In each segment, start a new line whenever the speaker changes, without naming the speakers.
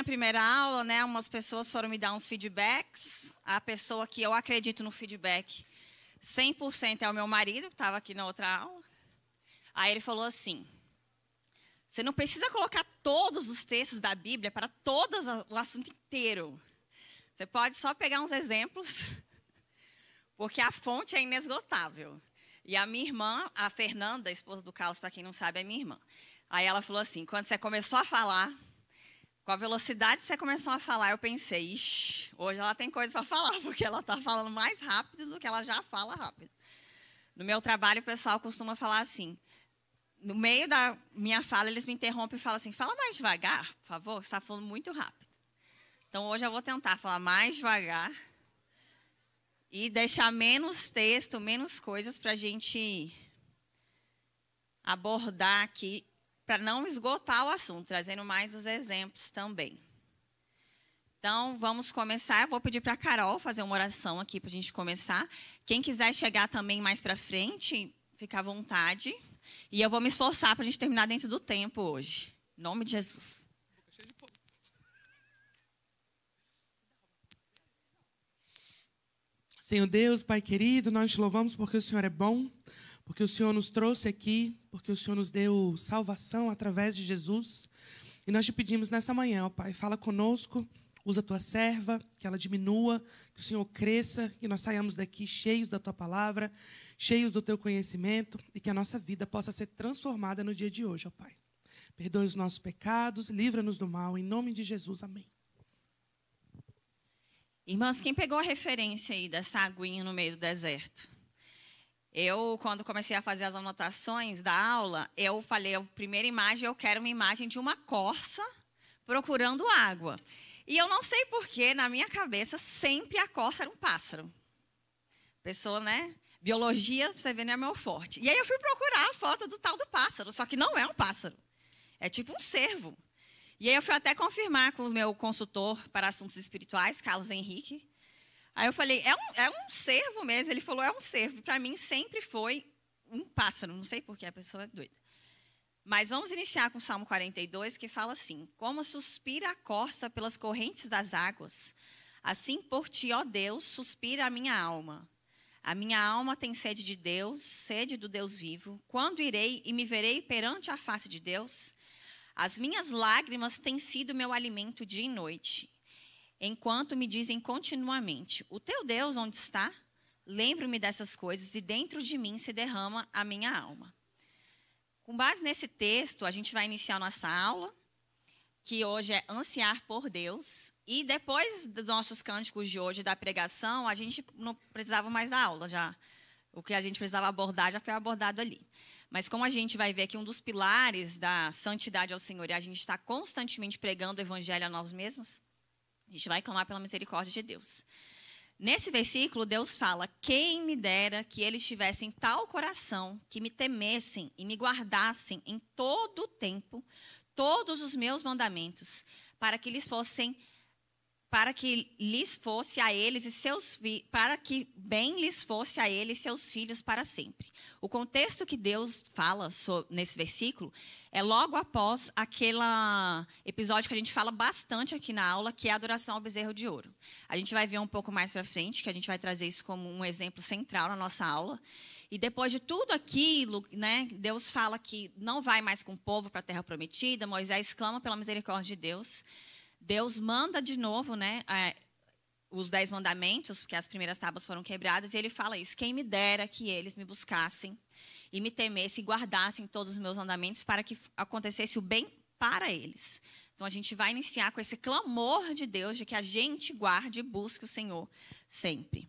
minha primeira aula, né, umas pessoas foram me dar uns feedbacks. A pessoa que eu acredito no feedback 100% é o meu marido, que estava aqui na outra aula. Aí ele falou assim: Você não precisa colocar todos os textos da Bíblia para todo o assunto inteiro. Você pode só pegar uns exemplos, porque a fonte é inesgotável. E a minha irmã, a Fernanda, a esposa do Carlos, para quem não sabe, é minha irmã. Aí ela falou assim: Quando você começou a falar, com a velocidade que você começou a falar, eu pensei, Ixi, hoje ela tem coisa para falar, porque ela está falando mais rápido do que ela já fala rápido. No meu trabalho, o pessoal costuma falar assim. No meio da minha fala, eles me interrompem e falam assim: fala mais devagar, por favor, você está falando muito rápido. Então, hoje eu vou tentar falar mais devagar e deixar menos texto, menos coisas para a gente abordar aqui para não esgotar o assunto, trazendo mais os exemplos também. Então, vamos começar. Eu vou pedir para a Carol fazer uma oração aqui para a gente começar. Quem quiser chegar também mais para frente, fica à vontade. E eu vou me esforçar para a gente terminar dentro do tempo hoje. Em nome de Jesus. Senhor
Deus, Pai querido, nós te louvamos porque o Senhor é bom, porque o Senhor nos trouxe aqui porque o Senhor nos deu salvação através de Jesus. E nós te pedimos nessa manhã, ó Pai, fala conosco, usa a tua serva, que ela diminua, que o Senhor cresça, que nós saiamos daqui cheios da tua palavra, cheios do teu conhecimento e que a nossa vida possa ser transformada no dia de hoje, ó Pai. Perdoe os nossos pecados, livra-nos do mal, em nome de
Jesus, amém. Irmãs quem pegou a referência aí dessa aguinha no meio do deserto? Eu, quando comecei a fazer as anotações da aula, eu falei, a primeira imagem, eu quero uma imagem de uma corça procurando água. E eu não sei porquê, na minha cabeça, sempre a corça era um pássaro. Pessoa, né? Biologia, você vê, não é meu forte. E aí eu fui procurar a foto do tal do pássaro, só que não é um pássaro. É tipo um cervo. E aí eu fui até confirmar com o meu consultor para assuntos espirituais, Carlos Henrique, Aí eu falei, é um, é um cervo mesmo? Ele falou, é um cervo. Para mim sempre foi um pássaro, não sei por que a pessoa é doida. Mas vamos iniciar com o Salmo 42, que fala assim: Como suspira a corça pelas correntes das águas, assim por ti, ó Deus, suspira a minha alma. A minha alma tem sede de Deus, sede do Deus vivo. Quando irei e me verei perante a face de Deus? As minhas lágrimas têm sido meu alimento dia e noite, enquanto me dizem continuamente: O teu Deus onde está? Lembro-me dessas coisas e dentro de mim se derrama a minha alma. Com base nesse texto, a gente vai iniciar nossa aula, que hoje é ansiar por Deus. E depois dos nossos cânticos de hoje, da pregação, a gente não precisava mais da aula já. O que a gente precisava abordar já foi abordado ali. Mas como a gente vai ver que um dos pilares da santidade ao Senhor é a gente estar constantemente pregando o evangelho a nós mesmos, a gente vai clamar pela misericórdia de Deus. Nesse versículo, Deus fala: Quem me dera que eles tivessem tal coração que me temessem e me guardassem em todo o tempo todos os meus mandamentos, para que eles fossem para que lhes fosse a eles e seus para que bem lhes fosse a eles e seus filhos para sempre. O contexto que Deus fala sobre, nesse versículo é logo após aquele episódio que a gente fala bastante aqui na aula, que é a adoração ao bezerro de ouro. A gente vai ver um pouco mais para frente, que a gente vai trazer isso como um exemplo central na nossa aula. E depois de tudo aquilo, né, Deus fala que não vai mais com o povo para a terra prometida, Moisés clama pela misericórdia de Deus. Deus manda de novo, né? É, os dez mandamentos, porque as primeiras tábuas foram quebradas, e ele fala isso: quem me dera que eles me buscassem e me temessem e guardassem todos os meus mandamentos para que acontecesse o bem para eles. Então a gente vai iniciar com esse clamor de Deus de que a gente guarde e busque o Senhor sempre.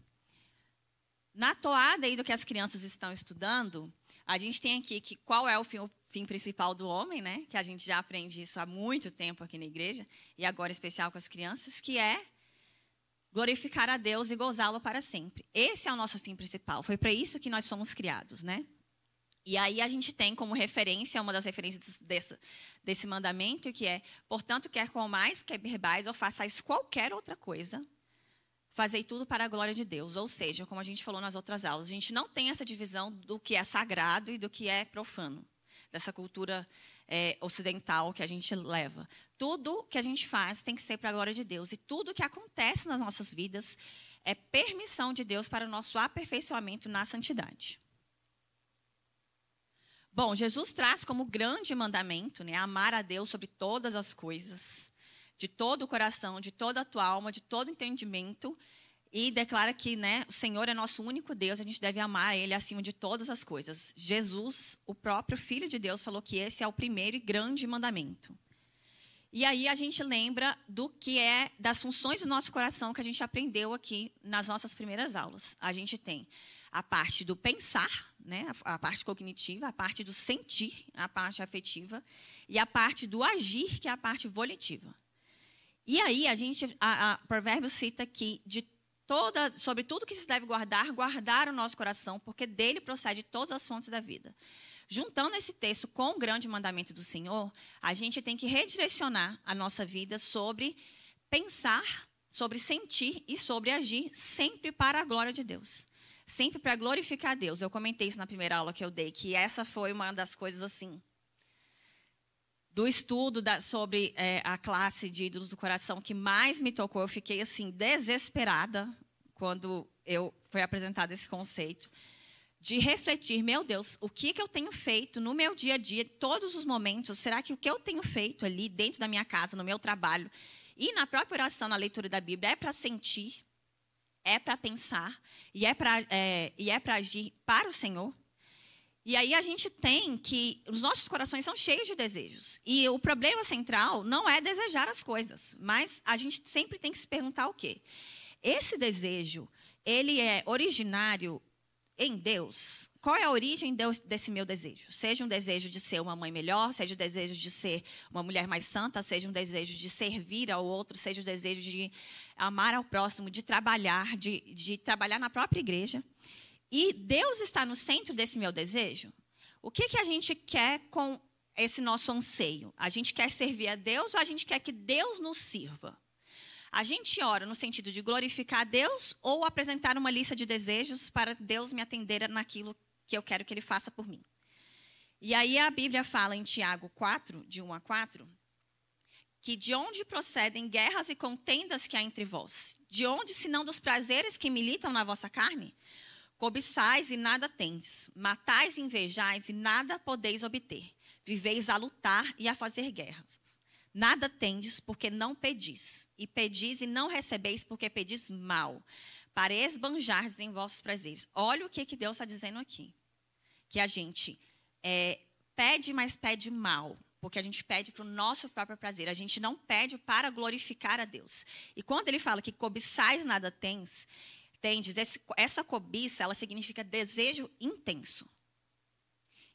Na toada aí do que as crianças estão estudando, a gente tem aqui que qual é o fim fim principal do homem, né? Que a gente já aprende isso há muito tempo aqui na igreja e agora em especial com as crianças, que é glorificar a Deus e gozá-lo para sempre. Esse é o nosso fim principal. Foi para isso que nós somos criados, né? E aí a gente tem como referência, uma das referências desse, desse mandamento, que é, portanto, quer mais, quer bebais ou façais qualquer outra coisa, fazei tudo para a glória de Deus. Ou seja, como a gente falou nas outras aulas, a gente não tem essa divisão do que é sagrado e do que é profano dessa cultura é, ocidental que a gente leva. Tudo que a gente faz tem que ser para a glória de Deus. E tudo que acontece nas nossas vidas é permissão de Deus para o nosso aperfeiçoamento na santidade. Bom, Jesus traz como grande mandamento né, amar a Deus sobre todas as coisas, de todo o coração, de toda a tua alma, de todo o entendimento e declara que né, o Senhor é nosso único Deus, a gente deve amar Ele acima de todas as coisas. Jesus, o próprio Filho de Deus, falou que esse é o primeiro e grande mandamento. E aí a gente lembra do que é das funções do nosso coração que a gente aprendeu aqui nas nossas primeiras aulas. A gente tem a parte do pensar, né, a parte cognitiva, a parte do sentir, a parte afetiva, e a parte do agir, que é a parte volitiva. E aí a gente, a, a cita que de toda, sobre tudo que se deve guardar, guardar o nosso coração, porque dele procede todas as fontes da vida. Juntando esse texto com o grande mandamento do Senhor, a gente tem que redirecionar a nossa vida sobre pensar, sobre sentir e sobre agir sempre para a glória de Deus. Sempre para glorificar Deus. Eu comentei isso na primeira aula que eu dei, que essa foi uma das coisas assim do estudo da, sobre é, a classe de ídolos do coração que mais me tocou. Eu fiquei assim desesperada quando eu foi apresentado esse conceito de refletir, meu Deus, o que, que eu tenho feito no meu dia a dia, todos os momentos? Será que o que eu tenho feito ali dentro da minha casa, no meu trabalho e na própria oração, na leitura da Bíblia, é para sentir, é para pensar e é para é, e é para agir para o Senhor? E aí a gente tem que os nossos corações são cheios de desejos. E o problema central não é desejar as coisas, mas a gente sempre tem que se perguntar o quê? Esse desejo, ele é originário em Deus? Qual é a origem desse meu desejo? Seja um desejo de ser uma mãe melhor, seja o um desejo de ser uma mulher mais santa, seja um desejo de servir ao outro, seja o um desejo de amar ao próximo, de trabalhar, de, de trabalhar na própria igreja. E Deus está no centro desse meu desejo? O que, que a gente quer com esse nosso anseio? A gente quer servir a Deus ou a gente quer que Deus nos sirva? A gente ora no sentido de glorificar a Deus ou apresentar uma lista de desejos para Deus me atender naquilo que eu quero que Ele faça por mim. E aí a Bíblia fala em Tiago 4, de 1 a 4, que de onde procedem guerras e contendas que há entre vós? De onde, senão dos prazeres que militam na vossa carne? Cobiçais e nada tendes, matais e invejais e nada podeis obter. Viveis a lutar e a fazer guerras. Nada tendes porque não pedis, e pedis e não recebeis porque pedis mal, para esbanjardes em vossos prazeres. Olha o que, que Deus está dizendo aqui. Que a gente é, pede, mas pede mal porque a gente pede para o nosso próprio prazer, a gente não pede para glorificar a Deus. E quando ele fala que cobiçais nada tens, Entende? essa cobiça, ela significa desejo intenso.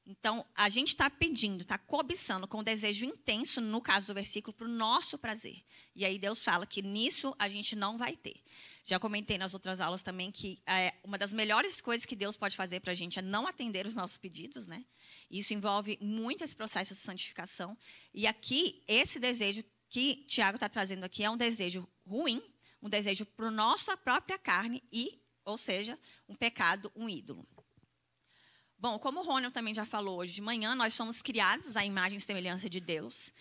Então, a gente está pedindo, está cobiçando com desejo intenso, no caso do versículo, para o nosso prazer. E aí Deus fala que nisso a gente não vai ter. Já comentei nas outras aulas também que é, uma das melhores coisas que Deus pode fazer para a gente é não atender os nossos pedidos, né? Isso envolve muito esse processo de santificação. E aqui, esse desejo que Tiago está trazendo aqui é um desejo ruim, um desejo para nossa própria carne e, ou seja, um pecado, um ídolo. Bom, como o Rônio também já falou hoje de manhã, nós somos criados à imagem e semelhança de Deus.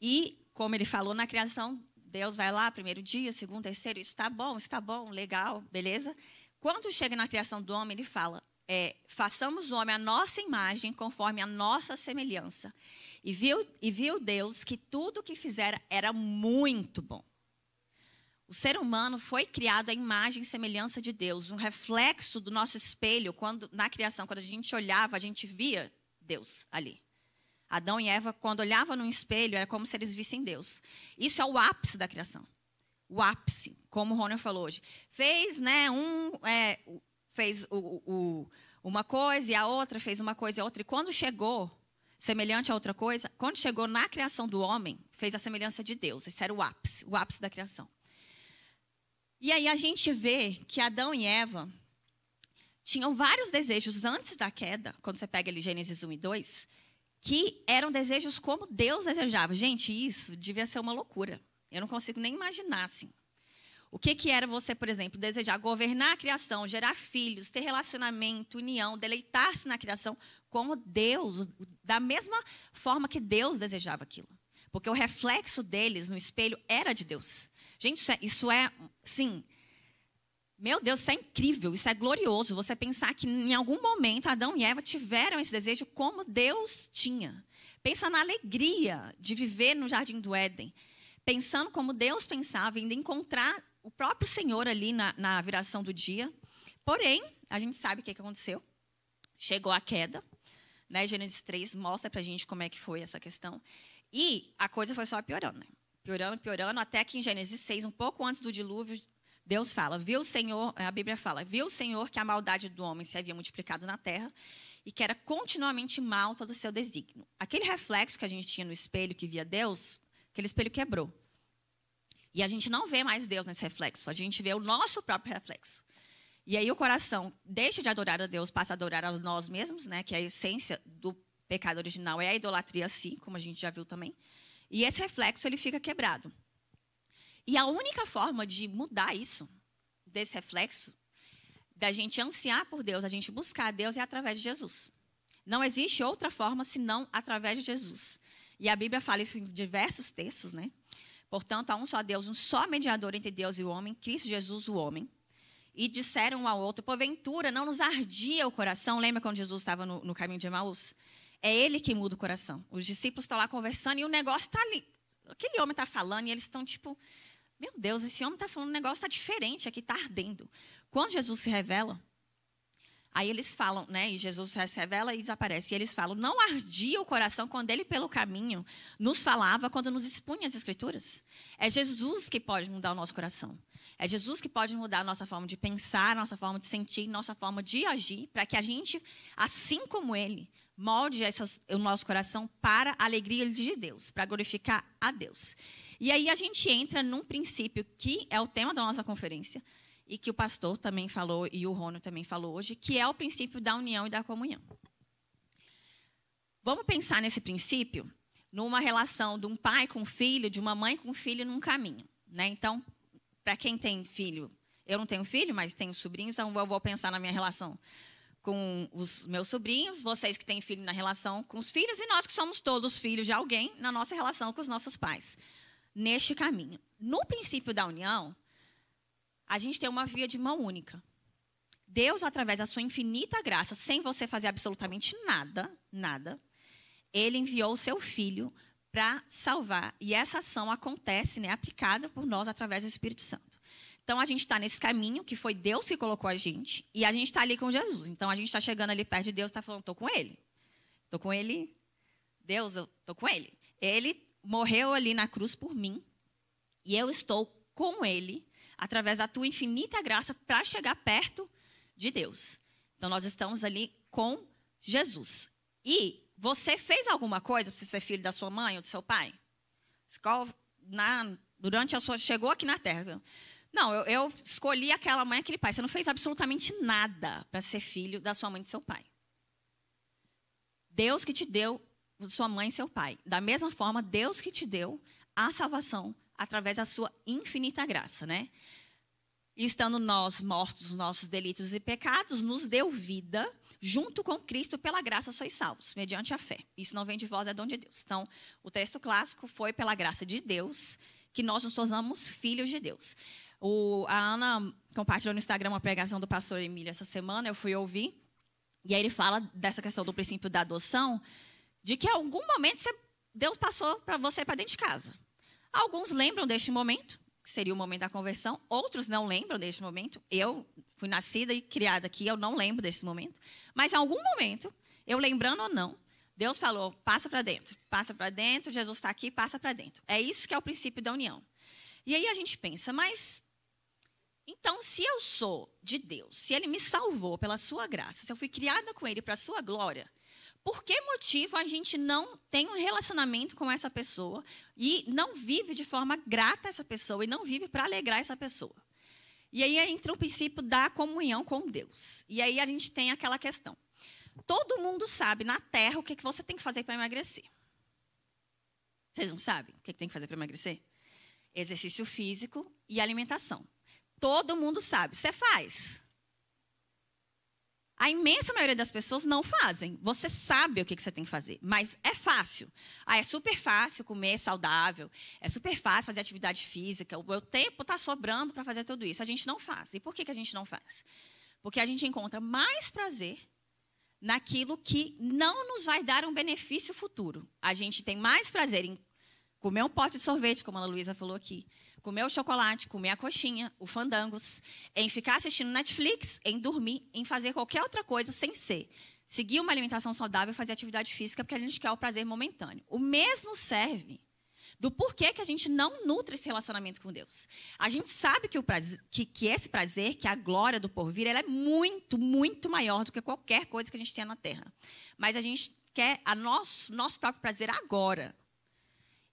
E, como ele falou na criação, Deus vai lá, primeiro dia, segundo, terceiro, isso está bom, está bom, legal, beleza? Quando chega na criação do homem, ele fala: é, façamos o homem a nossa imagem, conforme a nossa semelhança. E viu, e viu Deus que tudo o que fizera era muito bom. O ser humano foi criado à imagem e semelhança de Deus, um reflexo do nosso espelho quando na criação, quando a gente olhava, a gente via Deus ali. Adão e Eva, quando olhavam no espelho, era como se eles vissem Deus. Isso é o ápice da criação. O ápice, como o Rony falou hoje. Fez, né, um, é, fez o, o, uma coisa e a outra, fez uma coisa e a outra. E quando chegou, semelhante a outra coisa, quando chegou na criação do homem, fez a semelhança de Deus. Esse era o ápice, o ápice da criação. E aí a gente vê que Adão e Eva tinham vários desejos antes da queda, quando você pega ali Gênesis 1 e 2, que eram desejos como Deus desejava. Gente, isso devia ser uma loucura. Eu não consigo nem imaginar assim. O que, que era você, por exemplo, desejar governar a criação, gerar filhos, ter relacionamento, união, deleitar-se na criação, como Deus, da mesma forma que Deus desejava aquilo. Porque o reflexo deles no espelho era de Deus. Gente, isso é, isso é sim. Meu Deus, isso é incrível, isso é glorioso. Você pensar que em algum momento Adão e Eva tiveram esse desejo como Deus tinha. Pensa na alegria de viver no jardim do Éden, pensando como Deus pensava, ainda encontrar o próprio Senhor ali na, na viração do dia. Porém, a gente sabe o que, que aconteceu. Chegou a queda, né? Gênesis 3 mostra para a gente como é que foi essa questão. E a coisa foi só piorando. Né? piorando, piorando, até que em Gênesis 6, um pouco antes do dilúvio, Deus fala, viu o Senhor, a Bíblia fala, viu o Senhor que a maldade do homem se havia multiplicado na terra e que era continuamente mal todo o seu desígnio. Aquele reflexo que a gente tinha no espelho que via Deus, aquele espelho quebrou. E a gente não vê mais Deus nesse reflexo, a gente vê o nosso próprio reflexo. E aí o coração deixa de adorar a Deus, passa a adorar a nós mesmos, né? Que é a essência do pecado original é a idolatria, sim, como a gente já viu também. E esse reflexo ele fica quebrado. E a única forma de mudar isso, desse reflexo, da gente ansiar por Deus, a gente buscar a Deus, é através de Jesus. Não existe outra forma senão através de Jesus. E a Bíblia fala isso em diversos textos, né? Portanto, há um só Deus, um só mediador entre Deus e o homem, Cristo Jesus, o homem. E disseram um ao outro, porventura, não nos ardia o coração. Lembra quando Jesus estava no, no caminho de Emaús? É ele que muda o coração. Os discípulos estão lá conversando e o negócio está ali. Aquele homem está falando e eles estão tipo: Meu Deus, esse homem está falando, o negócio está diferente, aqui está ardendo. Quando Jesus se revela, aí eles falam, né? E Jesus se revela e desaparece. E eles falam: Não ardia o coração quando ele, pelo caminho, nos falava, quando nos expunha as Escrituras. É Jesus que pode mudar o nosso coração. É Jesus que pode mudar a nossa forma de pensar, nossa forma de sentir, nossa forma de agir, para que a gente, assim como ele, molde essas, o nosso coração para a alegria de Deus, para glorificar a Deus. E aí a gente entra num princípio que é o tema da nossa conferência e que o pastor também falou e o Rono também falou hoje, que é o princípio da união e da comunhão. Vamos pensar nesse princípio numa relação de um pai com filho, de uma mãe com filho num caminho, né? Então, para quem tem filho, eu não tenho filho, mas tenho sobrinhos, então eu vou pensar na minha relação com os meus sobrinhos, vocês que têm filho na relação com os filhos e nós que somos todos filhos de alguém na nossa relação com os nossos pais. Neste caminho. No princípio da união, a gente tem uma via de mão única. Deus, através da sua infinita graça, sem você fazer absolutamente nada, nada, ele enviou o seu filho para salvar. E essa ação acontece, né, aplicada por nós através do Espírito Santo. Então a gente está nesse caminho que foi Deus que colocou a gente e a gente está ali com Jesus. Então a gente está chegando ali perto de Deus, está falando, estou com Ele, estou com Ele, Deus, eu estou com Ele. Ele morreu ali na cruz por mim e eu estou com Ele através da Tua infinita graça para chegar perto de Deus. Então nós estamos ali com Jesus. E você fez alguma coisa para ser filho da sua mãe ou do seu pai? Qual, na, durante a sua chegou aqui na Terra? Não, eu, eu escolhi aquela mãe, aquele pai. Você não fez absolutamente nada para ser filho da sua mãe e do seu pai. Deus que te deu sua mãe e seu pai. Da mesma forma, Deus que te deu a salvação através da sua infinita graça, né? estando nós mortos nos nossos delitos e pecados, nos deu vida junto com Cristo, pela graça sois salvos, mediante a fé. Isso não vem de vós, é dom de Deus. Então, o texto clássico foi pela graça de Deus que nós nos tornamos filhos de Deus. O, a Ana compartilhou no Instagram uma pregação do pastor Emílio essa semana, eu fui ouvir. E aí ele fala dessa questão do princípio da adoção, de que em algum momento você, Deus passou para você para dentro de casa. Alguns lembram deste momento, que seria o momento da conversão, outros não lembram deste momento. Eu fui nascida e criada aqui, eu não lembro desse momento. Mas em algum momento, eu lembrando ou não, Deus falou: passa para dentro, passa para dentro, Jesus está aqui, passa para dentro. É isso que é o princípio da união. E aí a gente pensa, mas então, se eu sou de Deus, se Ele me salvou pela Sua graça, se eu fui criada com Ele para a Sua glória, por que motivo a gente não tem um relacionamento com essa pessoa e não vive de forma grata essa pessoa e não vive para alegrar essa pessoa? E aí entra o princípio da comunhão com Deus. E aí a gente tem aquela questão. Todo mundo sabe na Terra o que, é que você tem que fazer para emagrecer. Vocês não sabem o que, é que tem que fazer para emagrecer? Exercício físico e alimentação. Todo mundo sabe, você faz. A imensa maioria das pessoas não fazem. Você sabe o que você tem que fazer, mas é fácil. Ah, é super fácil comer saudável, é super fácil fazer atividade física, o meu tempo está sobrando para fazer tudo isso. A gente não faz. E por que, que a gente não faz? Porque a gente encontra mais prazer naquilo que não nos vai dar um benefício futuro. A gente tem mais prazer em comer um pote de sorvete, como a Ana Luísa falou aqui, comer o chocolate, comer a coxinha, o fandangos, em ficar assistindo Netflix, em dormir, em fazer qualquer outra coisa sem ser. Seguir uma alimentação saudável e fazer atividade física, porque a gente quer o prazer momentâneo. O mesmo serve do porquê que a gente não nutre esse relacionamento com Deus. A gente sabe que, o prazer, que, que esse prazer, que a glória do porvir, ela é muito, muito maior do que qualquer coisa que a gente tenha na Terra. Mas a gente quer a nosso, nosso próprio prazer agora.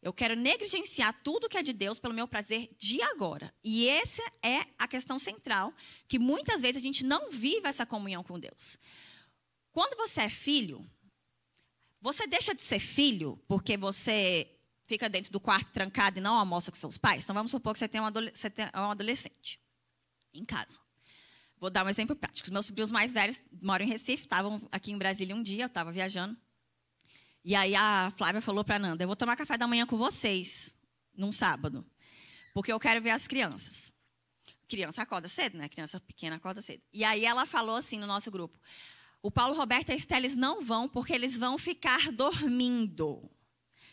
Eu quero negligenciar tudo que é de Deus pelo meu prazer de agora. E essa é a questão central, que muitas vezes a gente não vive essa comunhão com Deus. Quando você é filho, você deixa de ser filho porque você fica dentro do quarto trancado e não almoça com seus pais? Então vamos supor que você tem um, adolescente em casa. Vou dar um exemplo prático. Os meus sobrinhos mais velhos moram em Recife, estavam aqui em Brasília um dia, eu estava viajando. E aí a Flávia falou para Nanda: Eu vou tomar café da manhã com vocês num sábado, porque eu quero ver as crianças. Criança acorda cedo, né? Criança pequena acorda cedo. E aí ela falou assim no nosso grupo: O Paulo Roberto e a Estela não vão porque eles vão ficar dormindo.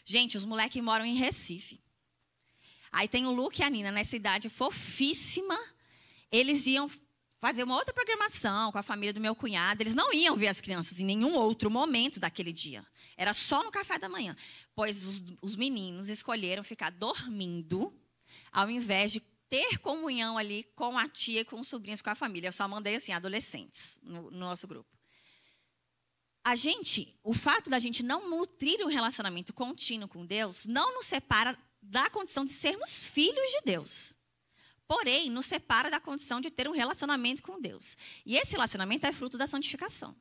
Gente, os moleques moram em Recife. Aí tem o Luke e a Nina nessa idade fofíssima. Eles iam fazer uma outra programação com a família do meu cunhado. Eles não iam ver as crianças em nenhum outro momento daquele dia. Era só no café da manhã. Pois os, os meninos escolheram ficar dormindo ao invés de ter comunhão ali com a tia, com os sobrinhos, com a família. Eu só mandei assim, adolescentes no, no nosso grupo. A gente, o fato da gente não nutrir um relacionamento contínuo com Deus, não nos separa da condição de sermos filhos de Deus porém nos separa da condição de ter um relacionamento com Deus. E esse relacionamento é fruto da santificação.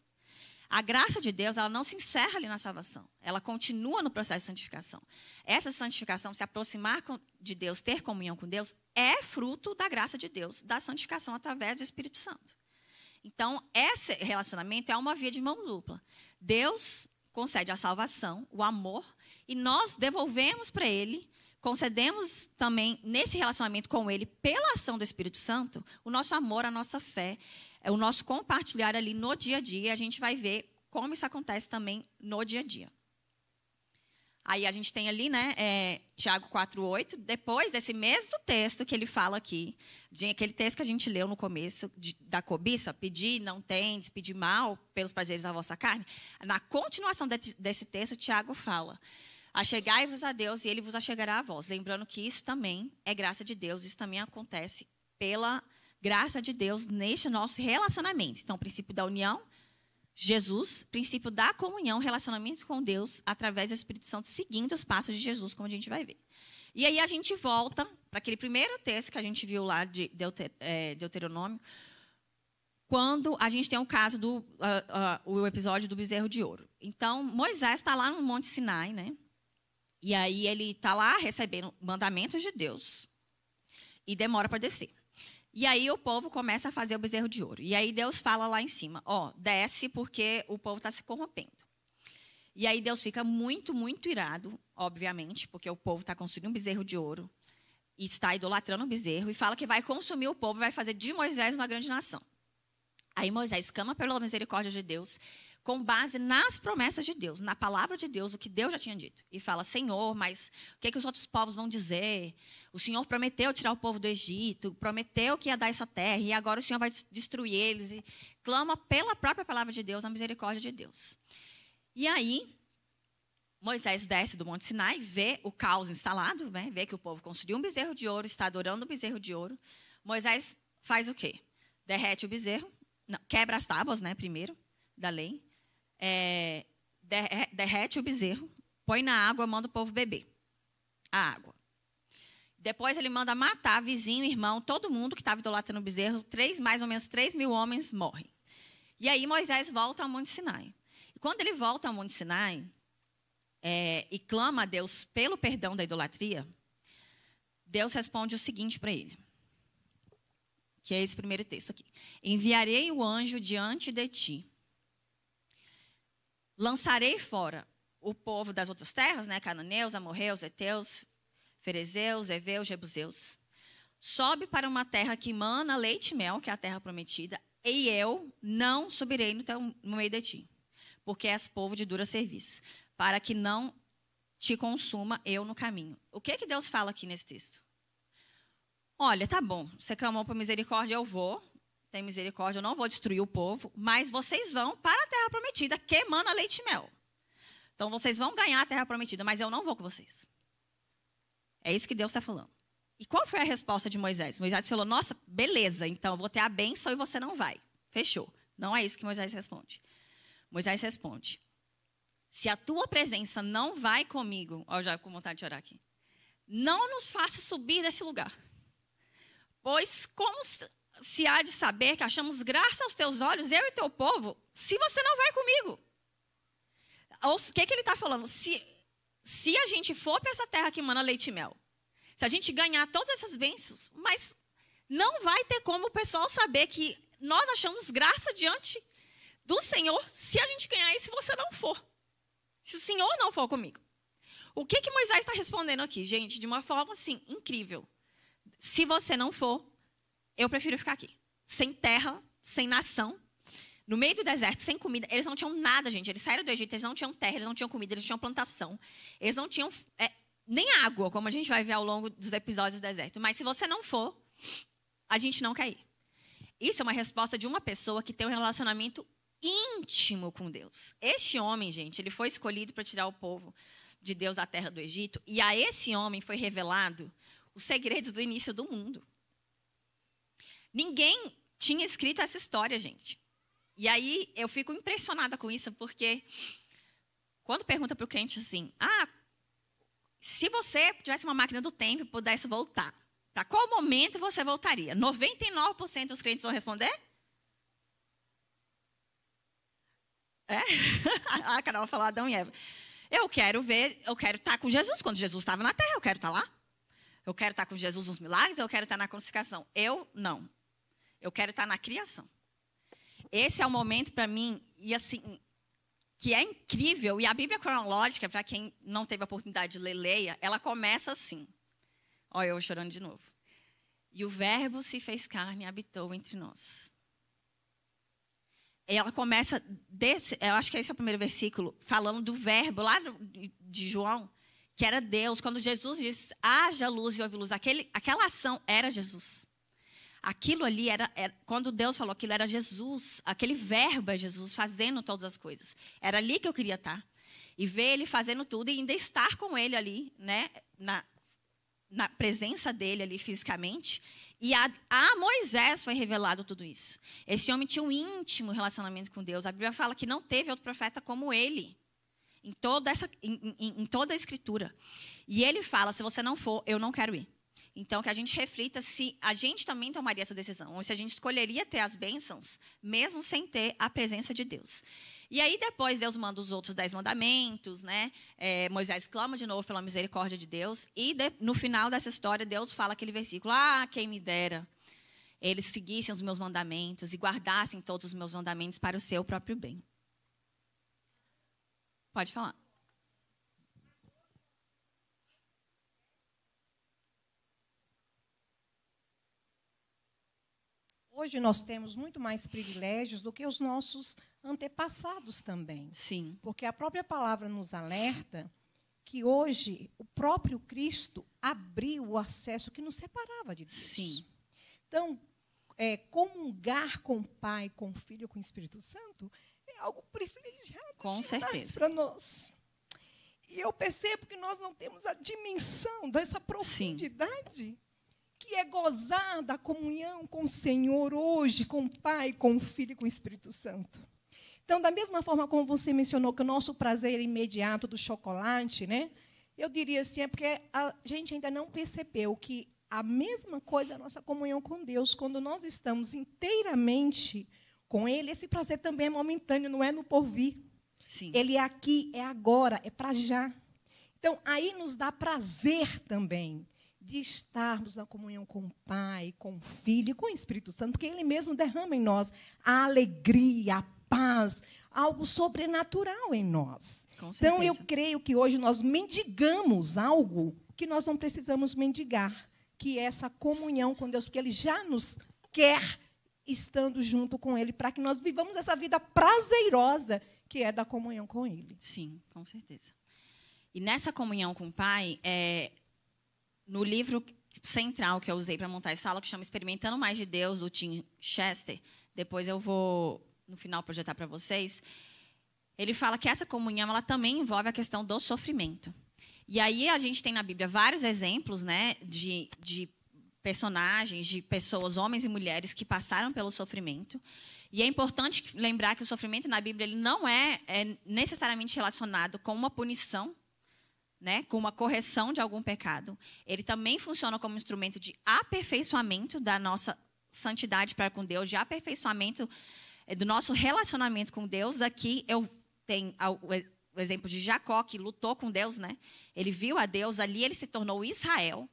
A graça de Deus, ela não se encerra ali na salvação. Ela continua no processo de santificação. Essa santificação, se aproximar de Deus, ter comunhão com Deus, é fruto da graça de Deus, da santificação através do Espírito Santo. Então, esse relacionamento é uma via de mão dupla. Deus concede a salvação, o amor, e nós devolvemos para ele concedemos também nesse relacionamento com Ele, pela ação do Espírito Santo, o nosso amor, a nossa fé, é o nosso compartilhar ali no dia a dia. A gente vai ver como isso acontece também no dia a dia. Aí a gente tem ali, né, é, Tiago 4,8, depois desse mesmo texto que ele fala aqui, de aquele texto que a gente leu no começo de, da cobiça, pedir, não tem despedir mal pelos prazeres da vossa carne. Na continuação de, desse texto, Tiago fala, Achegai-vos a Deus e ele vos achegará a vós. Lembrando que isso também é graça de Deus, isso também acontece pela graça de Deus neste nosso relacionamento. Então, o princípio da união, Jesus, princípio da comunhão, relacionamento com Deus através do Espírito Santo, seguindo os passos de Jesus, como a gente vai ver. E aí a gente volta para aquele primeiro texto que a gente viu lá de é, Deuteronômio, quando a gente tem o caso do uh, uh, o episódio do bezerro de ouro. Então, Moisés está lá no Monte Sinai, né? E aí ele está lá recebendo mandamentos de Deus e demora para descer. E aí o povo começa a fazer o bezerro de ouro. E aí Deus fala lá em cima, ó, desce porque o povo está se corrompendo. E aí Deus fica muito, muito irado, obviamente, porque o povo está construindo um bezerro de ouro e está idolatrando um bezerro e fala que vai consumir o povo, vai fazer de Moisés uma grande nação. Aí Moisés clama pela misericórdia de Deus, com base nas promessas de Deus, na palavra de Deus, o que Deus já tinha dito. E fala: Senhor, mas o que, é que os outros povos vão dizer? O Senhor prometeu tirar o povo do Egito, prometeu que ia dar essa terra, e agora o Senhor vai destruir eles. E clama pela própria palavra de Deus, a misericórdia de Deus. E aí, Moisés desce do Monte Sinai, vê o caos instalado, né? vê que o povo construiu um bezerro de ouro, está adorando o um bezerro de ouro. Moisés faz o quê? Derrete o bezerro não, quebra as tábuas, né, primeiro, da lei. É, é, derrete o bezerro, põe na água, manda o povo beber a água. Depois ele manda matar vizinho, irmão, todo mundo que estava idolatrando o bezerro. Três, mais ou menos 3 mil homens morrem. E aí Moisés volta ao Monte Sinai. E quando ele volta ao Monte Sinai é, e clama a Deus pelo perdão da idolatria, Deus responde o seguinte para ele que é esse primeiro texto aqui. Enviarei o anjo diante de ti. Lançarei fora o povo das outras terras, né? Cananeus, amorreus, Eteus, ferezeus, eveus, jebuseus. Sobe para uma terra que mana leite e mel, que é a terra prometida, e eu não subirei no, teu, no meio de ti, porque és povo de dura serviço, para que não te consuma eu no caminho. O que que Deus fala aqui nesse texto? Olha, tá bom, você clamou por misericórdia, eu vou. Tem misericórdia, eu não vou destruir o povo, mas vocês vão para a terra prometida, queimando leite e mel. Então vocês vão ganhar a terra prometida, mas eu não vou com vocês. É isso que Deus está falando. E qual foi a resposta de Moisés? Moisés falou: Nossa, beleza, então eu vou ter a bênção e você não vai. Fechou. Não é isso que Moisés responde. Moisés responde: Se a tua presença não vai comigo, ó, já com vontade de orar aqui, não nos faça subir desse lugar. Pois como se há de saber que achamos graça aos teus olhos, eu e teu povo, se você não vai comigo? O que, que ele está falando? Se, se a gente for para essa terra que emana leite e mel, se a gente ganhar todas essas bênçãos, mas não vai ter como o pessoal saber que nós achamos graça diante do Senhor se a gente ganhar isso e você não for. Se o Senhor não for comigo. O que, que Moisés está respondendo aqui, gente, de uma forma assim incrível se você não for, eu prefiro ficar aqui. Sem terra, sem nação, no meio do deserto, sem comida. Eles não tinham nada, gente. Eles saíram do Egito, eles não tinham terra, eles não tinham comida, eles não tinham plantação. Eles não tinham é, nem água, como a gente vai ver ao longo dos episódios do deserto. Mas se você não for, a gente não ir. Isso é uma resposta de uma pessoa que tem um relacionamento íntimo com Deus. Este homem, gente, ele foi escolhido para tirar o povo de Deus da terra do Egito, e a esse homem foi revelado os segredos do início do mundo. Ninguém tinha escrito essa história, gente. E aí eu fico impressionada com isso, porque quando pergunta para o cliente assim: ah, se você tivesse uma máquina do tempo e pudesse voltar, para qual momento você voltaria? 99% dos clientes vão responder? É? A ah, Carol falou Adão e Eva. Eu quero ver, eu quero estar tá com Jesus. Quando Jesus estava na terra, eu quero estar tá lá. Eu quero estar com Jesus nos milagres, eu quero estar na crucificação. Eu não. Eu quero estar na criação. Esse é o momento para mim, e assim, que é incrível. E a Bíblia cronológica, para quem não teve a oportunidade de ler, leia, ela começa assim. Olha, eu chorando de novo. E o Verbo se fez carne e habitou entre nós. Ela começa, desse, eu acho que esse é o primeiro versículo, falando do Verbo, lá de João, que era Deus, quando Jesus disse haja luz e houve luz, aquele, aquela ação era Jesus. Aquilo ali era, era, quando Deus falou aquilo, era Jesus, aquele verbo é Jesus fazendo todas as coisas. Era ali que eu queria estar. E ver ele fazendo tudo e ainda estar com ele ali, né, na, na presença dele ali fisicamente. E a, a, Moisés foi revelado tudo isso. Esse homem tinha um íntimo relacionamento com Deus. A Bíblia fala que não teve outro profeta como ele em toda, essa, em, em, em toda a escritura. E ele fala: se você não for, eu não quero ir. Então, que a gente reflita se a gente também tomaria essa decisão, ou se a gente escolheria ter as bênçãos, mesmo sem ter a presença de Deus. E aí, depois, Deus manda os outros dez mandamentos, né? É, Moisés clama de novo pela misericórdia de Deus, e de, no final dessa história, Deus fala aquele versículo: Ah, quem me dera eles seguissem os meus mandamentos e guardassem todos os meus mandamentos para o seu próprio bem. Pode falar.
Hoje nós temos muito mais privilégios do que os nossos antepassados também. Sim. Porque a própria palavra nos alerta que hoje o próprio Cristo abriu o acesso que nos separava de Deus. Sim. Então, é, comungar com o Pai, com o Filho, com o Espírito Santo algo privilegiado Com certeza. para nós. E eu percebo que nós não temos a dimensão dessa profundidade Sim. que é gozar da comunhão com o Senhor hoje, com o Pai, com o Filho e com o Espírito Santo. Então, da mesma forma como você mencionou que o nosso prazer é imediato do chocolate, né? Eu diria assim, é porque a gente ainda não percebeu que a mesma coisa é a nossa comunhão com Deus, quando nós estamos inteiramente com Ele, esse prazer também é momentâneo, não é no porvir. Sim. Ele é aqui, é agora, é para já. Então, aí nos dá prazer também de estarmos na comunhão com o Pai, com o Filho e com o Espírito Santo, porque Ele mesmo derrama em nós a alegria, a paz, algo sobrenatural em nós. Então, eu creio que hoje nós mendigamos algo que nós não precisamos mendigar, que é essa comunhão com Deus, porque Ele já nos quer estando junto com Ele, para que nós vivamos essa vida prazerosa que é da comunhão com Ele. Sim, com certeza.
E nessa comunhão com o Pai, é, no livro central que eu usei para montar essa aula, que chama Experimentando Mais de Deus, do Tim Chester, depois eu vou, no final, projetar para vocês, ele fala que essa comunhão ela também envolve a questão do sofrimento. E aí a gente tem na Bíblia vários exemplos né, de, de personagens de pessoas, homens e mulheres, que passaram pelo sofrimento. E é importante lembrar que o sofrimento na Bíblia ele não é, é necessariamente relacionado com uma punição, né, com uma correção de algum pecado. Ele também funciona como instrumento de aperfeiçoamento da nossa santidade para com Deus, de aperfeiçoamento eh, do nosso relacionamento com Deus. Aqui eu tenho ah, o exemplo de Jacó, que lutou com Deus, né? Ele viu a Deus, ali ele se tornou Israel.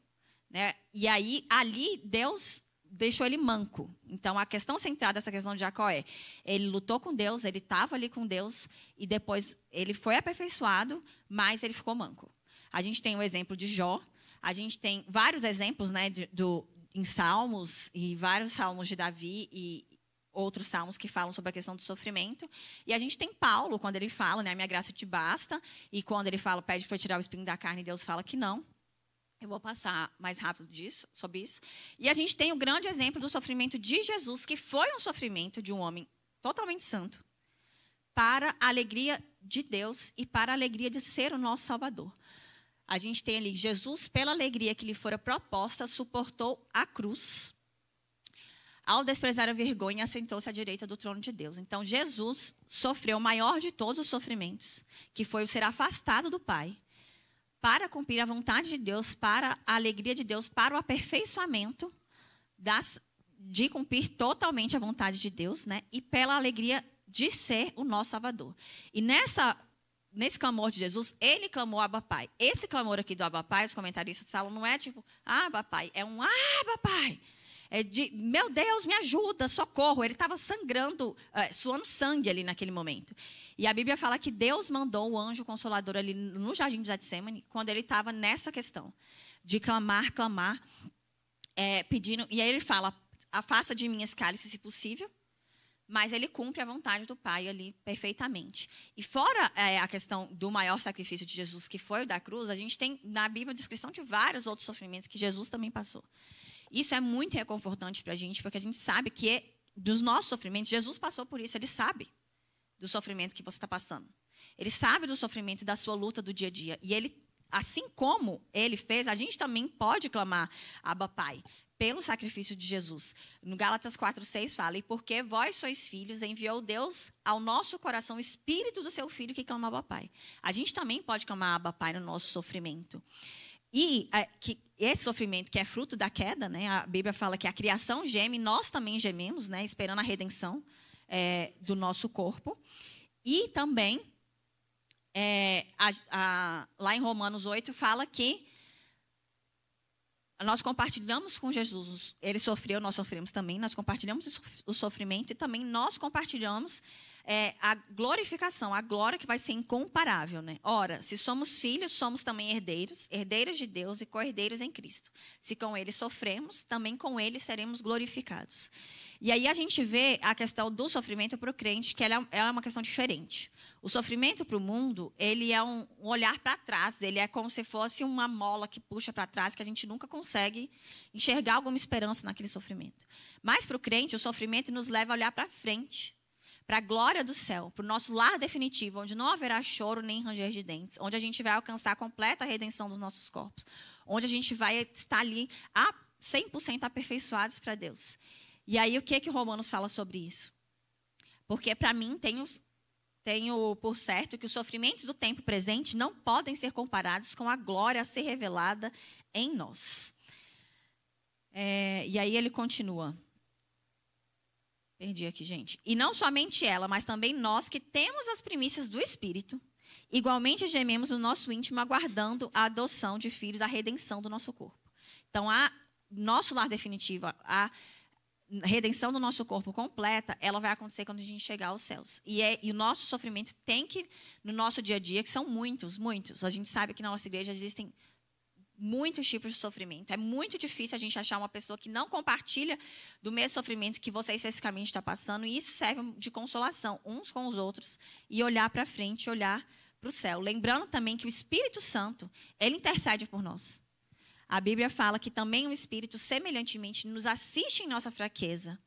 Né? E aí, ali, Deus deixou ele manco. Então, a questão centrada dessa questão de Jacó é: ele lutou com Deus, ele estava ali com Deus, e depois ele foi aperfeiçoado, mas ele ficou manco. A gente tem o exemplo de Jó, a gente tem vários exemplos né, do, em Salmos, e vários Salmos de Davi e outros salmos que falam sobre a questão do sofrimento. E a gente tem Paulo, quando ele fala, né, a minha graça te basta, e quando ele fala, pede para tirar o espinho da carne, Deus fala que não. Eu vou passar mais rápido disso, sobre isso. E a gente tem o grande exemplo do sofrimento de Jesus, que foi um sofrimento de um homem totalmente santo, para a alegria de Deus e para a alegria de ser o nosso Salvador. A gente tem ali Jesus, pela alegria que lhe fora proposta, suportou a cruz. Ao desprezar a vergonha, assentou-se à direita do trono de Deus. Então, Jesus sofreu o maior de todos os sofrimentos, que foi o ser afastado do Pai, para cumprir a vontade de Deus, para a alegria de Deus, para o aperfeiçoamento das, de cumprir totalmente a vontade de Deus, né? E pela alegria de ser o nosso Salvador. E nessa nesse clamor de Jesus, ele clamou Abba Pai. Esse clamor aqui do Abba Pai, os comentaristas falam, não é tipo, ah, Abba Pai, é um ah, Abba Pai é de meu Deus, me ajuda, socorro. Ele estava sangrando, é, suando sangue ali naquele momento. E a Bíblia fala que Deus mandou o anjo consolador ali no jardim de Getsemane quando ele estava nessa questão de clamar, clamar, é, pedindo. E aí ele fala: afasta de mim esse cálice, se possível. Mas ele cumpre a vontade do Pai ali perfeitamente. E fora é, a questão do maior sacrifício de Jesus, que foi o da cruz, a gente tem na Bíblia a descrição de vários outros sofrimentos que Jesus também passou. Isso é muito reconfortante para a gente, porque a gente sabe que é dos nossos sofrimentos, Jesus passou por isso, ele sabe do sofrimento que você está passando. Ele sabe do sofrimento da sua luta do dia a dia. E ele, assim como ele fez, a gente também pode clamar, Abba Pai, pelo sacrifício de Jesus. No Gálatas 4,6 fala: E porque vós sois filhos, enviou Deus ao nosso coração o espírito do seu filho que clamava Pai. A gente também pode clamar Abba Pai no nosso sofrimento. E que esse sofrimento que é fruto da queda, né? A Bíblia fala que a criação geme, nós também gememos, né? Esperando a redenção é, do nosso corpo. E também, é, a, a, lá em Romanos 8, fala que nós compartilhamos com Jesus. Ele sofreu, nós sofremos também. Nós compartilhamos o sofrimento e também nós compartilhamos é, a glorificação, a glória que vai ser incomparável. Né? Ora, se somos filhos, somos também herdeiros, herdeiros de Deus e co-herdeiros em Cristo. Se com ele sofremos, também com ele seremos glorificados. E aí a gente vê a questão do sofrimento para o crente, que é ela é uma questão diferente. O sofrimento para o mundo, ele é um olhar para trás, ele é como se fosse uma mola que puxa para trás, que a gente nunca consegue enxergar alguma esperança naquele sofrimento. Mas para o crente, o sofrimento nos leva a olhar para frente para a glória do céu, para o nosso lar definitivo, onde não haverá choro nem ranger de dentes, onde a gente vai alcançar a completa redenção dos nossos corpos, onde a gente vai estar ali a 100% aperfeiçoados para Deus. E aí, o que que que Romanos fala sobre isso? Porque, para mim, tenho, tenho por certo que os sofrimentos do tempo presente não podem ser comparados com a glória a ser revelada em nós. É, e aí ele continua. Perdi aqui, gente. E não somente ela, mas também nós que temos as primícias do Espírito, igualmente gememos no nosso íntimo, aguardando a adoção de filhos, a redenção do nosso corpo. Então, a nosso lar definitivo, a redenção do nosso corpo completa, ela vai acontecer quando a gente chegar aos céus. E, é, e o nosso sofrimento tem que, no nosso dia a dia, que são muitos, muitos. A gente sabe que na nossa igreja existem muitos tipos de sofrimento. É muito difícil a gente achar uma pessoa que não compartilha do mesmo sofrimento que você especificamente está passando, e isso serve de consolação uns com os outros e olhar para frente, olhar para o céu. Lembrando também que o Espírito Santo, ele intercede por nós. A Bíblia fala que também o Espírito, semelhantemente, nos assiste em nossa fraqueza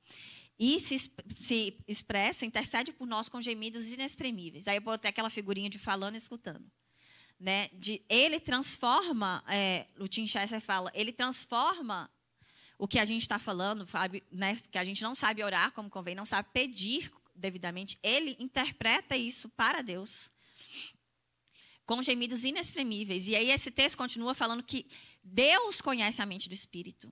e se, se expressa, intercede por nós com gemidos inexprimíveis. Aí eu botei aquela figurinha de falando e escutando né? De ele transforma, é, o Tim Chester fala, ele transforma o que a gente está falando, né, que a gente não sabe orar como convém, não sabe pedir devidamente, ele interpreta isso para Deus com gemidos inexprimíveis. E aí esse texto continua falando que Deus conhece a mente do Espírito.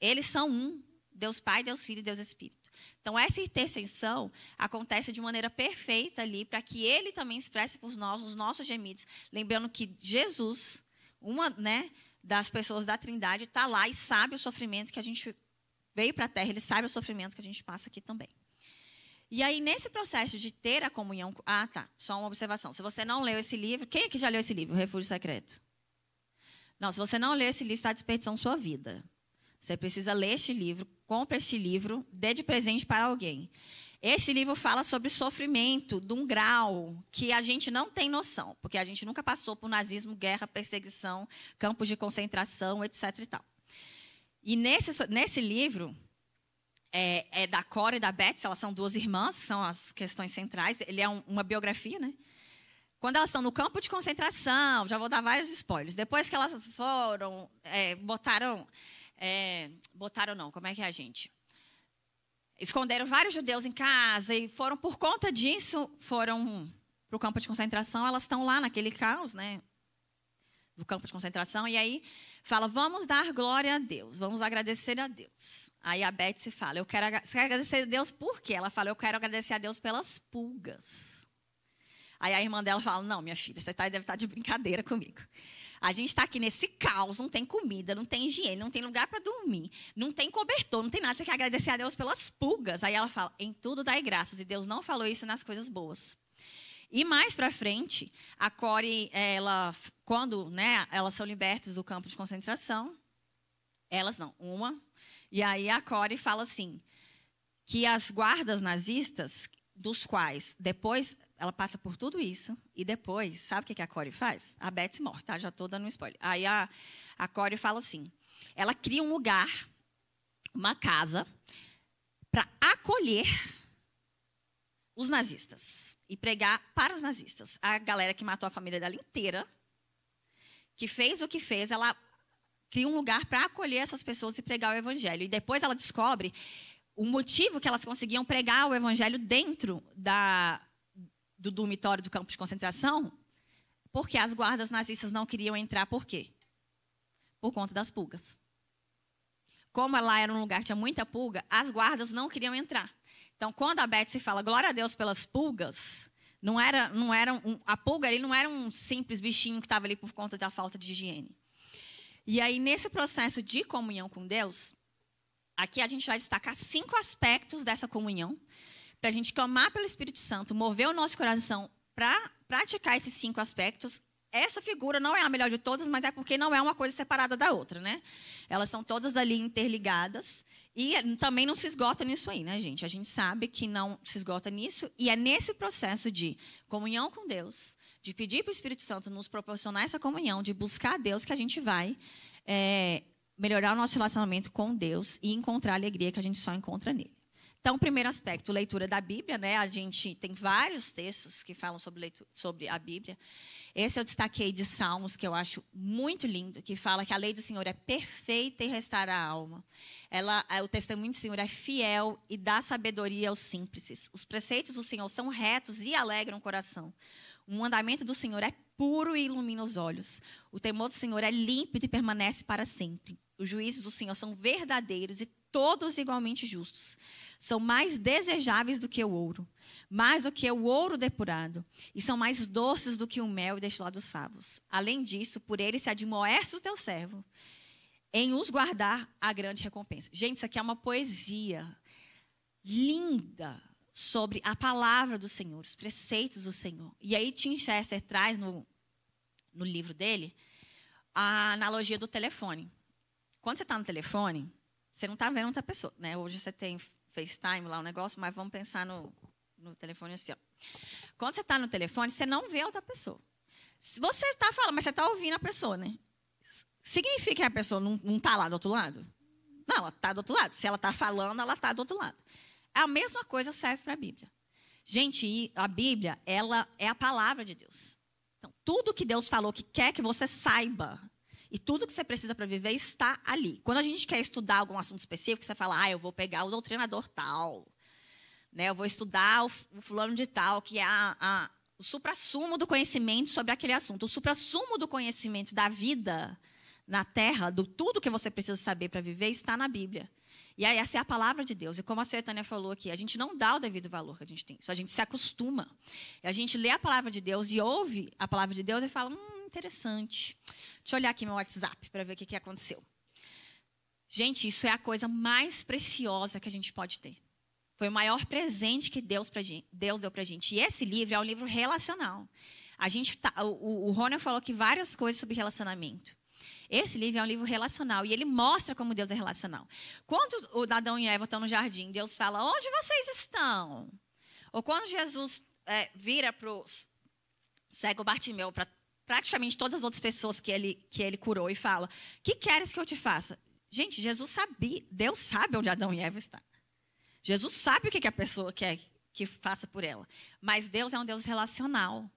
Eles são um, Deus Pai, Deus Filho e Deus Espírito. Então, essa intercessão acontece de maneira perfeita ali, para que ele também expresse por nós os nossos gemidos. Lembrando que Jesus, uma né, das pessoas da Trindade, está lá e sabe o sofrimento que a gente veio para a terra, ele sabe o sofrimento que a gente passa aqui também. E aí, nesse processo de ter a comunhão. Ah, tá. Só uma observação. Se você não leu esse livro. Quem aqui é já leu esse livro, O Refúgio Secreto? Não, se você não leu esse livro, está desperdiçando sua vida. Você precisa ler este livro, compre este livro, dê de presente para alguém. Este livro fala sobre sofrimento de um grau que a gente não tem noção, porque a gente nunca passou por nazismo, guerra, perseguição, campos de concentração, etc. E, tal. e nesse, nesse livro, é, é da Cora e da Beth, elas são duas irmãs, são as questões centrais. Ele é um, uma biografia, né? Quando elas estão no campo de concentração, já vou dar vários spoilers. Depois que elas foram, é, botaram é, botaram não, como é que é a gente? Esconderam vários judeus em casa e foram, por conta disso, foram para o campo de concentração. Elas estão lá naquele caos, né? do campo de concentração, e aí fala: vamos dar glória a Deus, vamos agradecer a Deus. Aí a Beth se fala: eu quero, você quer agradecer a Deus por quê? Ela fala: eu quero agradecer a Deus pelas pulgas. Aí a irmã dela fala: não, minha filha, você tá, deve estar tá de brincadeira comigo. A gente está aqui nesse caos, não tem comida, não tem higiene, não tem lugar para dormir, não tem cobertor, não tem nada. Você quer agradecer a Deus pelas pulgas. Aí ela fala: em tudo dai graças. E Deus não falou isso nas coisas boas. E mais para frente, a Core, eh, ela, quando né, elas são libertas do campo de concentração, elas não, uma. E aí a Core fala assim: que as guardas nazistas, dos quais depois ela passa por tudo isso e depois, sabe o que, que a Core faz? A Beth morre, tá? Já estou dando um spoiler. Aí a, a Core fala assim: ela cria um lugar, uma casa, para acolher os nazistas e pregar para os nazistas. A galera que matou a família dela inteira, que fez o que fez, ela cria um lugar para acolher essas pessoas e pregar o evangelho. E depois ela descobre o motivo que elas conseguiam pregar o evangelho dentro da do dormitório do campo de concentração, porque as guardas nazistas não queriam entrar, por quê? Por conta das pulgas. Como lá era um lugar que tinha muita pulga, as guardas não queriam entrar. Então, quando a Betsy fala glória a Deus pelas pulgas, não era, não era um, a pulga ali não era um simples bichinho que estava ali por conta da falta de higiene. E aí, nesse processo de comunhão com Deus, aqui a gente vai destacar cinco aspectos dessa comunhão para a gente clamar pelo Espírito Santo, mover o nosso coração para praticar esses cinco aspectos, essa figura não é a melhor de todas, mas é porque não é uma coisa separada da outra, né? Elas são todas ali interligadas. E também não se esgota nisso aí, né, gente? A gente sabe que não se esgota nisso, e é nesse processo de comunhão com Deus, de pedir para o Espírito Santo nos proporcionar essa comunhão, de buscar a Deus, que a gente vai é, melhorar o nosso relacionamento com Deus e encontrar a alegria que a gente só encontra nele. Então, primeiro aspecto, leitura da Bíblia, né? A gente tem vários textos que falam sobre, leitura, sobre a Bíblia. Esse eu destaquei de Salmos, que eu acho muito lindo, que fala que a lei do Senhor é perfeita e restaura a alma. Ela, é, o testemunho do Senhor é fiel e dá sabedoria aos simples. Os preceitos do Senhor são retos e alegram o coração. O mandamento do Senhor é puro e ilumina os olhos. O temor do Senhor é límpido e permanece para sempre. Os juízos do Senhor são verdadeiros e todos igualmente justos. São mais desejáveis do que o ouro, mais do que o ouro depurado, e são mais doces do que o mel e destilado dos favos. Além disso, por ele se admoeste o teu servo em os guardar a grande recompensa. Gente, isso aqui é uma poesia linda sobre a palavra do Senhor, os preceitos do Senhor. E aí Tim Chester traz no, no livro dele a analogia do telefone. Quando você está no telefone, você não está vendo outra pessoa, né? Hoje você tem FaceTime lá o um negócio, mas vamos pensar no, no telefone assim. Ó. Quando você está no telefone, você não vê outra pessoa. Se Você está falando, mas você está ouvindo a pessoa, né? Significa que a pessoa não está lá do outro lado? Não, ela está do outro lado. Se ela está falando, ela está do outro lado. A mesma coisa serve para a Bíblia. Gente, a Bíblia, ela é a palavra de Deus. Então, tudo que Deus falou que quer que você saiba, e tudo que você precisa para viver está ali. Quando a gente quer estudar algum assunto específico, você fala, ah, eu vou pegar o doutrinador tal. Né? Eu vou estudar o fulano de tal, que é a, a, o suprassumo do conhecimento sobre aquele assunto. O suprassumo do conhecimento da vida na Terra, do tudo que você precisa saber para viver, está na Bíblia. E essa é a palavra de Deus. E como a Suetânia falou aqui, a gente não dá o devido valor que a gente tem. Só a gente se acostuma. E a gente lê a palavra de Deus e ouve a palavra de Deus e fala, hum, interessante. Deixa eu olhar aqui meu WhatsApp para ver o que, que aconteceu. Gente, isso é a coisa mais preciosa que a gente pode ter. Foi o maior presente que Deus, pra gente, Deus deu para a gente. E esse livro é um livro relacional. A gente tá, o, o falou que várias coisas sobre relacionamento. Esse livro é um livro relacional e ele mostra como Deus é relacional. Quando o Adão e Eva estão no jardim, Deus fala: Onde vocês estão? Ou quando Jesus é, vira para o cego Bartimeu para praticamente todas as outras pessoas que ele, que ele curou e fala: Que queres que eu te faça? Gente, Jesus sabia, Deus sabe onde Adão e Eva estão. Jesus sabe o que, que a pessoa quer que faça por ela. Mas Deus é um Deus relacional.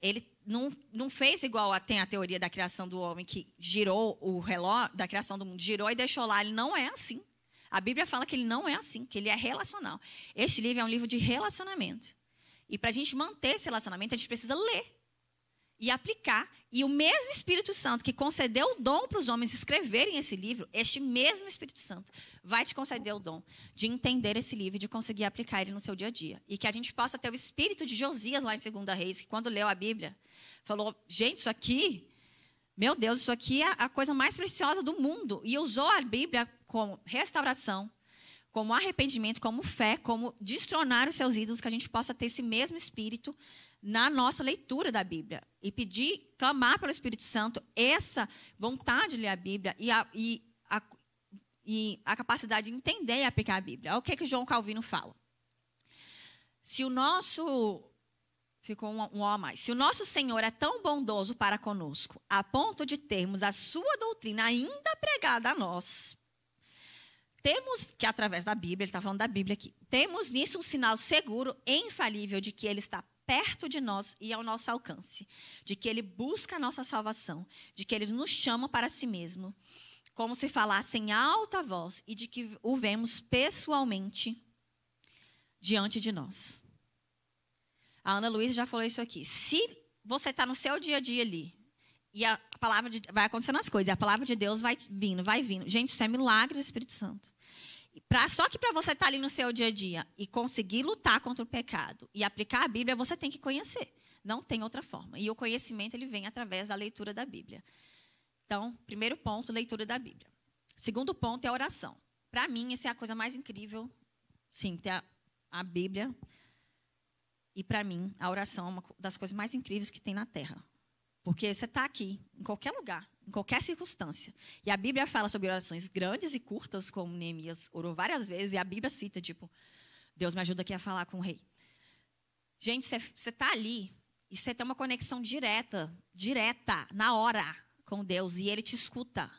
Ele não, não fez igual a, tem a teoria da criação do homem, que girou o relógio, da criação do mundo, girou e deixou lá. Ele não é assim. A Bíblia fala que ele não é assim, que ele é relacional. Este livro é um livro de relacionamento. E para a gente manter esse relacionamento, a gente precisa ler e aplicar. E o mesmo Espírito Santo que concedeu o dom para os homens escreverem esse livro, este mesmo Espírito Santo vai te conceder o dom de entender esse livro e de conseguir aplicar ele no seu dia a dia. E que a gente possa ter o espírito de Josias lá em 2 Reis, que quando leu a Bíblia, falou: gente, isso aqui, meu Deus, isso aqui é a coisa mais preciosa do mundo. E usou a Bíblia como restauração, como arrependimento, como fé, como destronar os seus ídolos, que a gente possa ter esse mesmo espírito na nossa leitura da Bíblia e pedir, clamar pelo Espírito Santo essa vontade de ler a Bíblia e a, e a, e a capacidade de entender e aplicar a Bíblia. Olha é o que, que João Calvino fala. Se o nosso. Ficou um, um a mais. Se o nosso Senhor é tão bondoso para conosco, a ponto de termos a sua doutrina ainda pregada a nós, temos que, através da Bíblia, ele está falando da Bíblia aqui, temos nisso um sinal seguro, infalível, de que ele está perto de nós e ao nosso alcance, de que Ele busca a nossa salvação, de que Ele nos chama para si mesmo, como se falasse em alta voz e de que o vemos pessoalmente diante de nós. A Ana Luísa já falou isso aqui. Se você está no seu dia a dia ali, e a palavra de, vai acontecendo as coisas, e a palavra de Deus vai vindo, vai vindo. Gente, isso é milagre do Espírito Santo. Pra, só que para você estar tá ali no seu dia a dia e conseguir lutar contra o pecado e aplicar a Bíblia, você tem que conhecer. Não tem outra forma. E o conhecimento ele vem através da leitura da Bíblia. Então, primeiro ponto, leitura da Bíblia. Segundo ponto é a oração. Para mim, essa é a coisa mais incrível. Sim, ter a, a Bíblia. E para mim, a oração é uma das coisas mais incríveis que tem na Terra. Porque você está aqui, em qualquer lugar, em qualquer circunstância. E a Bíblia fala sobre orações grandes e curtas, como Neemias orou várias vezes, e a Bíblia cita, tipo, Deus me ajuda aqui a falar com o rei. Gente, você está ali e você tem uma conexão direta, direta, na hora, com Deus, e Ele te escuta.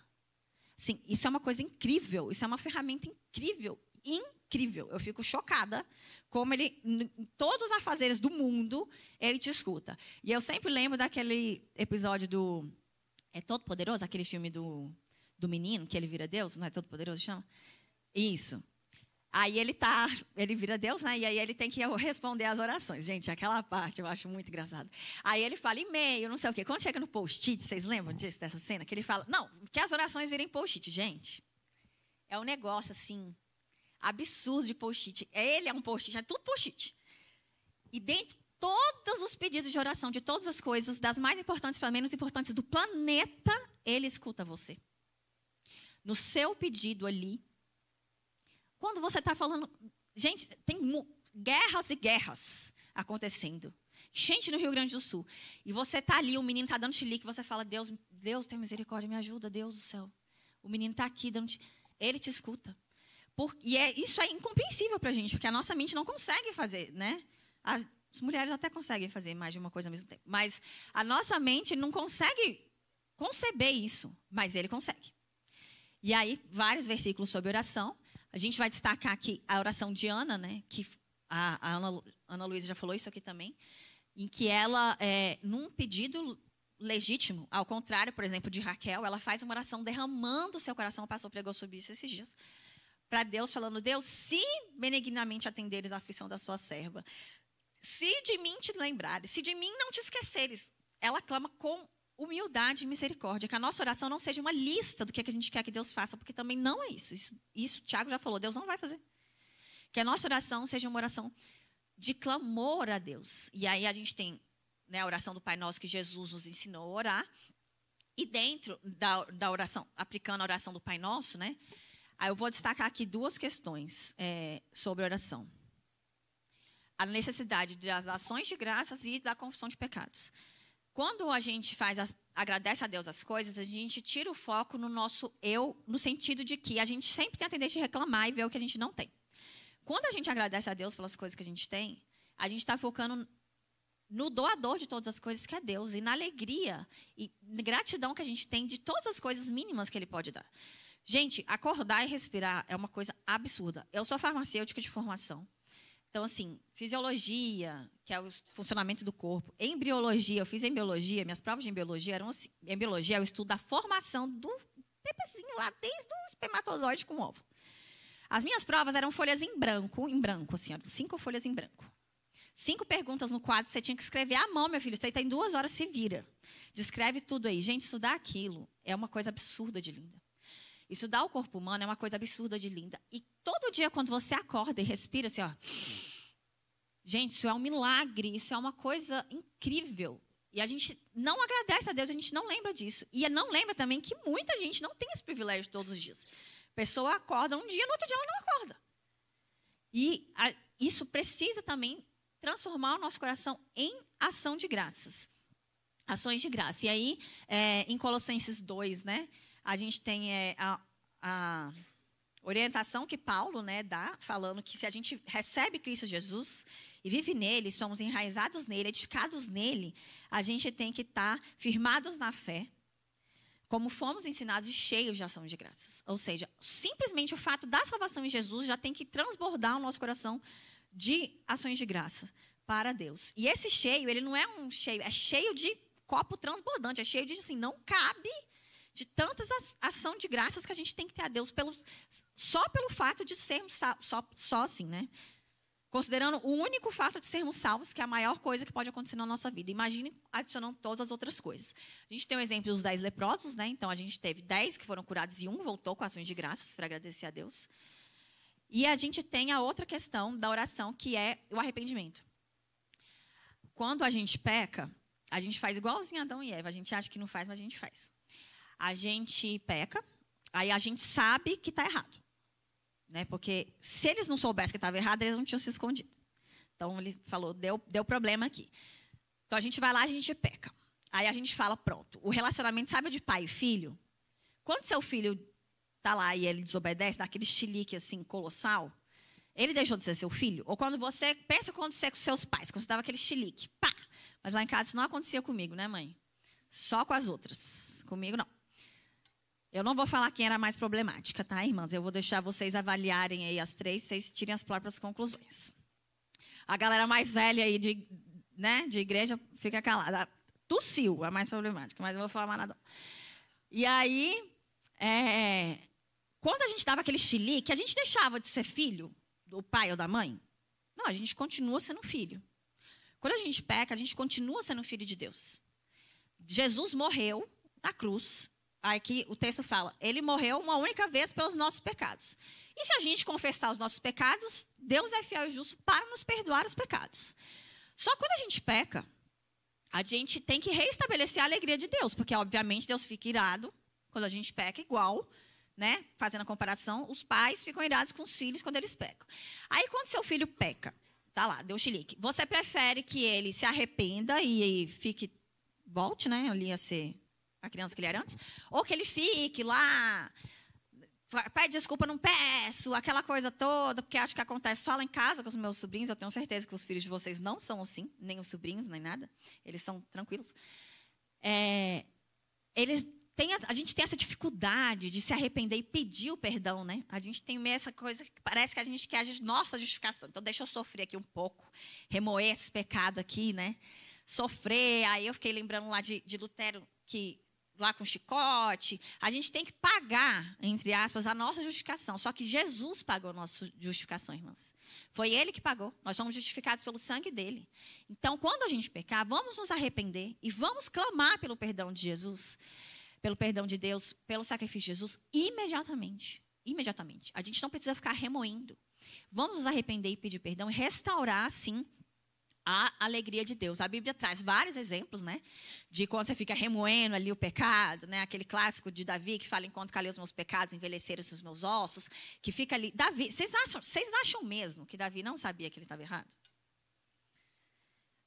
Sim, isso é uma coisa incrível, isso é uma ferramenta incrível, incrível. Eu fico chocada como ele, em todos os afazeres do mundo, ele te escuta. E eu sempre lembro daquele episódio do é Todo Poderoso, aquele filme do, do menino, que ele vira Deus, não é Todo Poderoso, chama? Isso. Aí ele tá, ele vira Deus, né? E aí ele tem que responder às orações. Gente, aquela parte eu acho muito engraçado. Aí ele fala e-mail, não sei o quê. Quando chega no post-it, vocês lembram disso, dessa cena? Que ele fala, não, que as orações virem post-it. Gente, é um negócio assim, absurdo de post-it. Ele é um post-it, é tudo post-it. E dentro, todos os pedidos de oração, de todas as coisas, das mais importantes para menos importantes do planeta, ele escuta você. No seu pedido ali, quando você está falando. Gente, tem guerras e guerras acontecendo. Gente no Rio Grande do Sul. E você está ali, o menino está dando chilique, você fala, Deus, Deus tem misericórdia, me ajuda, Deus do céu. O menino está aqui dando. Ele te escuta. Por, e é, isso é incompreensível para a gente, porque a nossa mente não consegue fazer, né? A, as mulheres até conseguem fazer mais de uma coisa ao mesmo tempo. Mas a nossa mente não consegue conceber isso, mas ele consegue. E aí, vários versículos sobre oração. A gente vai destacar aqui a oração de Ana, né? Que a, Ana, Ana Luísa já falou isso aqui também. Em que ela, é, num pedido legítimo, ao contrário, por exemplo, de Raquel, ela faz uma oração derramando o seu coração. O pregou sobre isso esses dias para Deus, falando: Deus, se benignamente atenderes a aflição da sua serva, se de mim te lembrares, se de mim não te esqueceres, ela clama com humildade e misericórdia. Que a nossa oração não seja uma lista do que, é que a gente quer que Deus faça, porque também não é isso. Isso, isso Tiago já falou, Deus não vai fazer. Que a nossa oração seja uma oração de clamor a Deus. E aí a gente tem né, a oração do Pai Nosso que Jesus nos ensinou a orar. E dentro da, da oração, aplicando a oração do Pai Nosso, né? Aí eu vou destacar aqui duas questões é, sobre oração a necessidade das ações de graças e da confissão de pecados. Quando a gente faz as, agradece a Deus as coisas, a gente tira o foco no nosso eu, no sentido de que a gente sempre tem a tendência de reclamar e ver o que a gente não tem. Quando a gente agradece a Deus pelas coisas que a gente tem, a gente está focando no doador de todas as coisas que é Deus e na alegria e gratidão que a gente tem de todas as coisas mínimas que Ele pode dar. Gente, acordar e respirar é uma coisa absurda. Eu sou farmacêutica de formação. Então, assim, fisiologia, que é o funcionamento do corpo, embriologia, eu fiz embriologia, minhas provas de embriologia eram assim, embriologia é o estudo da formação do bebezinho lá, desde o espermatozoide com o ovo. As minhas provas eram folhas em branco, em branco, assim, cinco folhas em branco. Cinco perguntas no quadro, você tinha que escrever à mão, meu filho. Isso aí está em duas horas, se vira. Descreve tudo aí. Gente, estudar aquilo é uma coisa absurda de linda. Isso dá o corpo humano é uma coisa absurda de linda. E todo dia, quando você acorda e respira assim, ó. Gente, isso é um milagre, isso é uma coisa incrível. E a gente não agradece a Deus, a gente não lembra disso. E não lembra também que muita gente não tem esse privilégio todos os dias. A pessoa acorda um dia, no outro dia ela não acorda. E a, isso precisa também transformar o nosso coração em ação de graças. Ações de graça. E aí, é, em Colossenses 2, né? A gente tem é, a, a orientação que Paulo né, dá, falando que se a gente recebe Cristo Jesus e vive nele, somos enraizados nele, edificados nele, a gente tem que estar tá firmados na fé, como fomos ensinados e cheios de ação de graças. Ou seja, simplesmente o fato da salvação em Jesus já tem que transbordar o nosso coração de ações de graça para Deus. E esse cheio, ele não é um cheio, é cheio de copo transbordante, é cheio de assim, não cabe de tantas ações de graças que a gente tem que ter a Deus pelo, só pelo fato de sermos só, só assim, né? Considerando o único fato de sermos salvos, que é a maior coisa que pode acontecer na nossa vida. Imagine adicionando todas as outras coisas. A gente tem o um exemplo dos dez leprosos, né? Então, a gente teve dez que foram curados e um voltou com ações de graças para agradecer a Deus. E a gente tem a outra questão da oração, que é o arrependimento. Quando a gente peca, a gente faz igualzinho Adão e Eva. A gente acha que não faz, mas a gente faz a gente peca, aí a gente sabe que está errado. Né? Porque se eles não soubessem que estava errado, eles não tinham se escondido. Então ele falou: deu, deu problema aqui. Então a gente vai lá, a gente peca. Aí a gente fala: pronto, o relacionamento, sabe, de pai e filho? Quando seu filho está lá e ele desobedece, dá aquele chilique assim, colossal, ele deixou de ser seu filho? Ou quando você, pensa quando você é com seus pais, quando você dava aquele chilique, pá! Mas lá em casa isso não acontecia comigo, né, mãe? Só com as outras. Comigo não. Eu não vou falar quem era mais problemática, tá, irmãs? Eu vou deixar vocês avaliarem aí as três, vocês tirem as próprias conclusões. A galera mais velha aí de, né, de igreja fica calada. Tossiu, a mais problemática, mas não vou falar mais nada. E aí, é, quando a gente dava aquele xilique, a gente deixava de ser filho do pai ou da mãe? Não, a gente continua sendo filho. Quando a gente peca, a gente continua sendo filho de Deus. Jesus morreu na cruz aqui o texto fala, ele morreu uma única vez pelos nossos pecados. E se a gente confessar os nossos pecados, Deus é fiel e justo para nos perdoar os pecados. Só quando a gente peca, a gente tem que reestabelecer a alegria de Deus, porque obviamente Deus fica irado quando a gente peca igual, né? Fazendo a comparação, os pais ficam irados com os filhos quando eles pecam. Aí quando seu filho peca, tá lá, deu chilique. Você prefere que ele se arrependa e, e fique volte, né, ali a ser a criança que ele era antes, ou que ele fique lá, pede desculpa, não peço, aquela coisa toda, porque acho que acontece só lá em casa com os meus sobrinhos. Eu tenho certeza que os filhos de vocês não são assim, nem os sobrinhos, nem nada. Eles são tranquilos. É, eles têm, a gente tem essa dificuldade de se arrepender e pedir o perdão, né? A gente tem meio essa coisa que parece que a gente quer a nossa justificação. Então, deixa eu sofrer aqui um pouco, remoer esse pecado aqui, né? Sofrer. Aí eu fiquei lembrando lá de, de Lutero, que lá com chicote. A gente tem que pagar, entre aspas, a nossa justificação. Só que Jesus pagou a nossa justificação, irmãs. Foi ele que pagou. Nós somos justificados pelo sangue dele. Então, quando a gente pecar, vamos nos arrepender e vamos clamar pelo perdão de Jesus, pelo perdão de Deus, pelo sacrifício de Jesus imediatamente. Imediatamente. A gente não precisa ficar remoendo. Vamos nos arrepender e pedir perdão e restaurar, sim, a alegria de Deus. A Bíblia traz vários exemplos, né? De quando você fica remoendo ali o pecado, né? Aquele clássico de Davi que fala: Enquanto calei os meus pecados, envelheceram-se os meus ossos. Que fica ali. Davi, vocês acham, vocês acham mesmo que Davi não sabia que ele estava errado?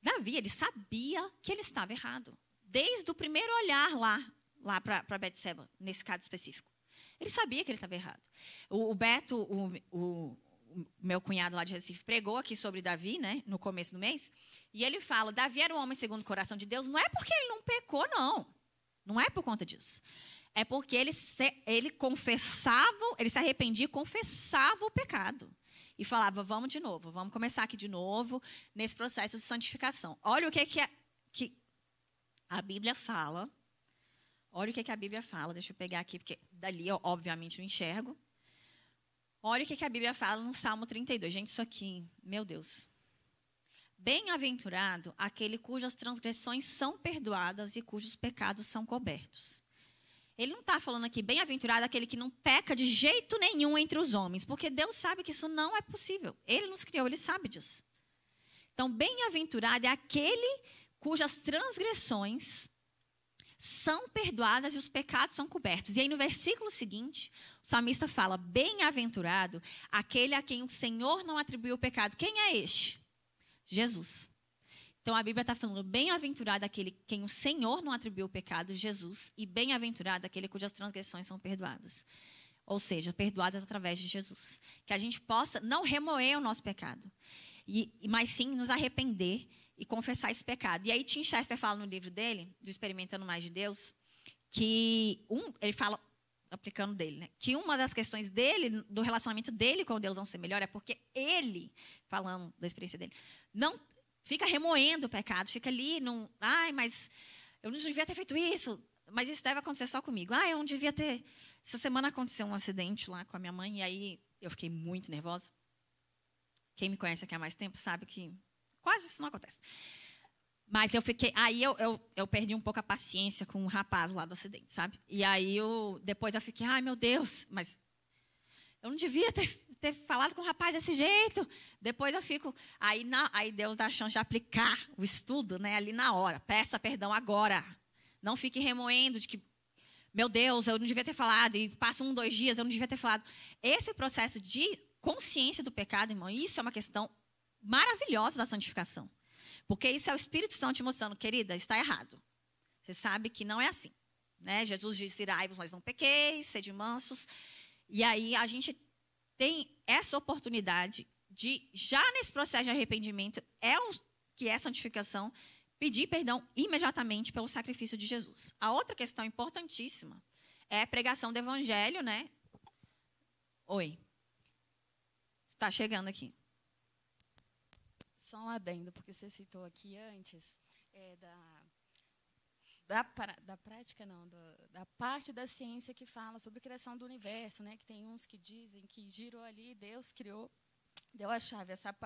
Davi, ele sabia que ele estava errado. Desde o primeiro olhar lá, lá para Betseba, nesse caso específico. Ele sabia que ele estava errado. O, o Beto, o, o meu cunhado lá de Recife pregou aqui sobre Davi, né, no começo do mês, e ele fala: Davi era um homem segundo o coração de Deus, não é porque ele não pecou, não. Não é por conta disso. É porque ele, se, ele confessava, ele se arrependia e confessava o pecado. E falava: vamos de novo, vamos começar aqui de novo, nesse processo de santificação. Olha o que, é que, a, que a Bíblia fala. Olha o que, é que a Bíblia fala. Deixa eu pegar aqui, porque dali eu, obviamente, não enxergo. Olha o que a Bíblia fala no Salmo 32. Gente, isso aqui, meu Deus. Bem-aventurado aquele cujas transgressões são perdoadas e cujos pecados são cobertos. Ele não está falando aqui, bem-aventurado aquele que não peca de jeito nenhum entre os homens, porque Deus sabe que isso não é possível. Ele nos criou, ele sabe disso. Então, bem-aventurado é aquele cujas transgressões são perdoadas e os pecados são cobertos. E aí no versículo seguinte, o salmista fala: Bem-aventurado aquele a quem o Senhor não atribuiu o pecado. Quem é este? Jesus. Então a Bíblia está falando: Bem-aventurado aquele quem o Senhor não atribuiu o pecado, Jesus, e bem-aventurado aquele cujas transgressões são perdoadas. Ou seja, perdoadas através de Jesus. Que a gente possa não remoer o nosso pecado, e, mas sim nos arrepender e confessar esse pecado. E aí Tim Chester fala no livro dele, do Experimentando Mais de Deus, que um, ele fala aplicando dele, né? Que uma das questões dele, do relacionamento dele com Deus não ser melhor é porque ele, falando da experiência dele, não fica remoendo o pecado, fica ali não, ai, mas eu não devia ter feito isso, mas isso deve acontecer só comigo. Ah, eu não devia ter. Essa semana aconteceu um acidente lá com a minha mãe e aí eu fiquei muito nervosa. Quem me conhece aqui há mais tempo sabe que Quase isso não acontece. Mas eu fiquei. Aí eu, eu, eu, perdi um pouco a paciência com o um rapaz lá do acidente, sabe? E aí eu depois eu fiquei, ai meu Deus, mas eu não devia ter, ter falado com o rapaz desse jeito. Depois eu fico. Aí, na, aí Deus dá a chance de aplicar o estudo né, ali na hora. Peça perdão agora. Não fique remoendo de que, meu Deus, eu não devia ter falado, e passa um, dois dias, eu não devia ter falado. Esse processo de consciência do pecado, irmão, isso é uma questão maravilhosos da santificação. Porque isso é o Espírito Santo te mostrando, querida, está errado. Você sabe que não é assim. Né? Jesus disse: irai-vos, mas não pequeis, sede mansos. E aí a gente tem essa oportunidade de, já nesse processo de arrependimento, é o, que é santificação, pedir perdão imediatamente pelo sacrifício de Jesus. A outra questão importantíssima é a pregação do evangelho, né? Oi. Está chegando aqui.
Só um adendo, porque você citou aqui antes é, da, da, da prática, não, do, da parte da ciência que fala sobre a criação do universo, né, que tem uns que dizem que girou ali, Deus criou, deu a chave. Essa,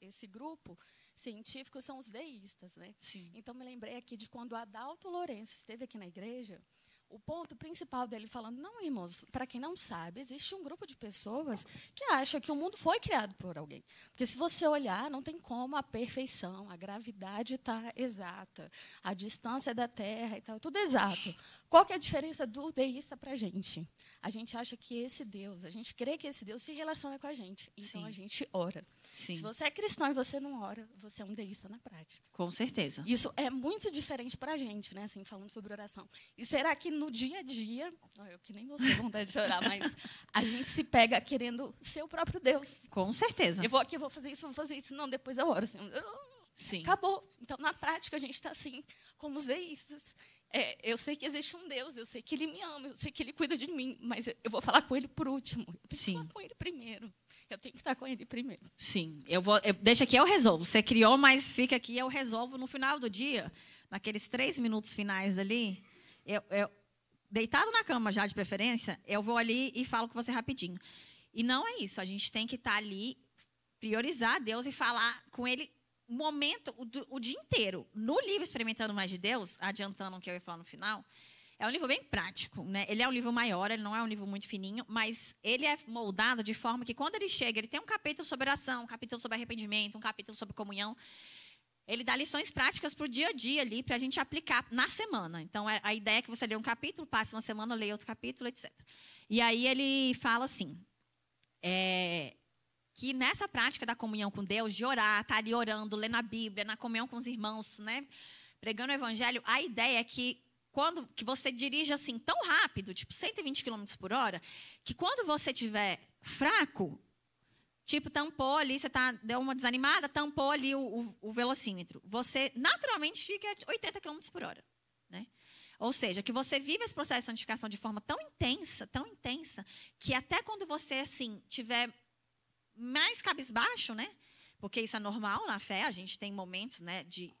esse grupo científico são os deístas. Né? Sim. Então, me lembrei aqui de quando Adalto Lourenço esteve aqui na igreja, o ponto principal dele falando, não, irmãos, para quem não sabe, existe um grupo de pessoas que acha que o mundo foi criado por alguém. Porque se você olhar, não tem como a perfeição, a gravidade está exata, a distância da Terra e tal, tudo exato. Qual que é a diferença do deísta para a gente? A gente acha que esse Deus, a gente crê que esse Deus se relaciona com a gente, então Sim. a gente
ora. Sim. Se você
é cristão e você não ora, você é um deísta na prática.
Com certeza.
Isso é muito diferente para a gente, né? Assim, falando sobre oração. E será que no dia a dia, eu que nem você vontade de orar, mas a gente se pega querendo ser o próprio Deus? Com certeza. Eu vou aqui, eu vou fazer isso, vou fazer isso, não, depois eu oro. Assim, Sim. Acabou. Então, na prática, a gente está assim, como os deístas. É, eu sei que existe um Deus, eu sei que Ele me ama, eu sei que Ele cuida de mim, mas eu vou falar com Ele por último. Eu tenho Sim. que falar com Ele primeiro eu tenho que estar com ele primeiro.
Sim, eu vou. Eu, deixa aqui, eu resolvo. Você criou, mas fica aqui, eu resolvo no final do dia, naqueles três minutos finais ali. Eu, eu, deitado na cama já de preferência, eu vou ali e falo com você rapidinho. E não é isso. A gente tem que estar ali, priorizar Deus e falar com Ele momento, o, o dia inteiro. No livro Experimentando Mais de Deus, adiantando o que eu ia falar no final, é um livro bem prático, né? Ele é um livro maior, ele não é um livro muito fininho, mas ele é moldado de forma que quando ele chega, ele tem um capítulo sobre oração, um capítulo sobre arrependimento, um capítulo sobre comunhão. Ele dá lições práticas para o dia a dia ali, para a gente aplicar na semana. Então, é, a ideia é que você lê um capítulo, passe uma semana, leia outro capítulo, etc. E aí ele fala assim, é, que nessa prática da comunhão com Deus, de orar, estar tá ali orando, lendo a Bíblia, na comunhão com os irmãos, né? Pregando o evangelho, a ideia é que quando que você dirige assim tão rápido, tipo 120 km por hora, que quando você tiver fraco, tipo tampou ali, você tá, deu uma desanimada, tampou ali o, o, o velocímetro, você naturalmente fica a 80 km por hora. Né? Ou seja, que você vive esse processo de santificação de forma tão intensa, tão intensa, que até quando você assim tiver mais cabisbaixo, né? Porque isso é normal na fé, a gente tem momentos né, de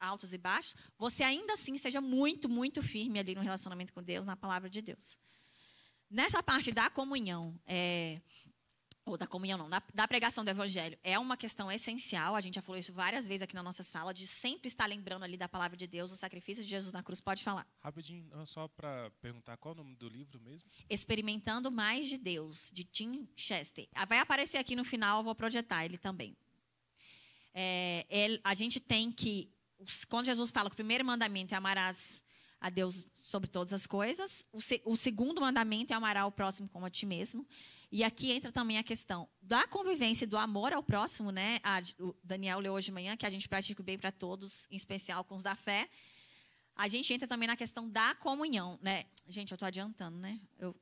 altos e baixos, você ainda assim seja muito, muito firme ali no relacionamento com Deus, na palavra de Deus. Nessa parte da comunhão, é, ou da comunhão não, da, da, pregação do evangelho, é uma questão essencial, a gente já falou isso várias vezes aqui na nossa sala, de sempre estar lembrando ali da palavra de Deus, o sacrifício de Jesus na cruz, pode falar.
Rapidinho, só para perguntar, qual é o nome do livro mesmo?
Experimentando Mais de Deus, de Tim Chester. Ah, vai aparecer aqui no final, eu vou projetar ele também. É, ele, é, a gente tem que quando Jesus fala que o primeiro mandamento é amarás a Deus sobre todas as coisas, o, se, o segundo mandamento é amar o próximo como a ti mesmo. E aqui entra também a questão da convivência e do amor ao próximo, né? A, o Daniel leu hoje de manhã que a gente pratica o bem para todos, em especial com os da fé. A gente entra também na questão da comunhão, né? Gente, eu estou adiantando, né? Eu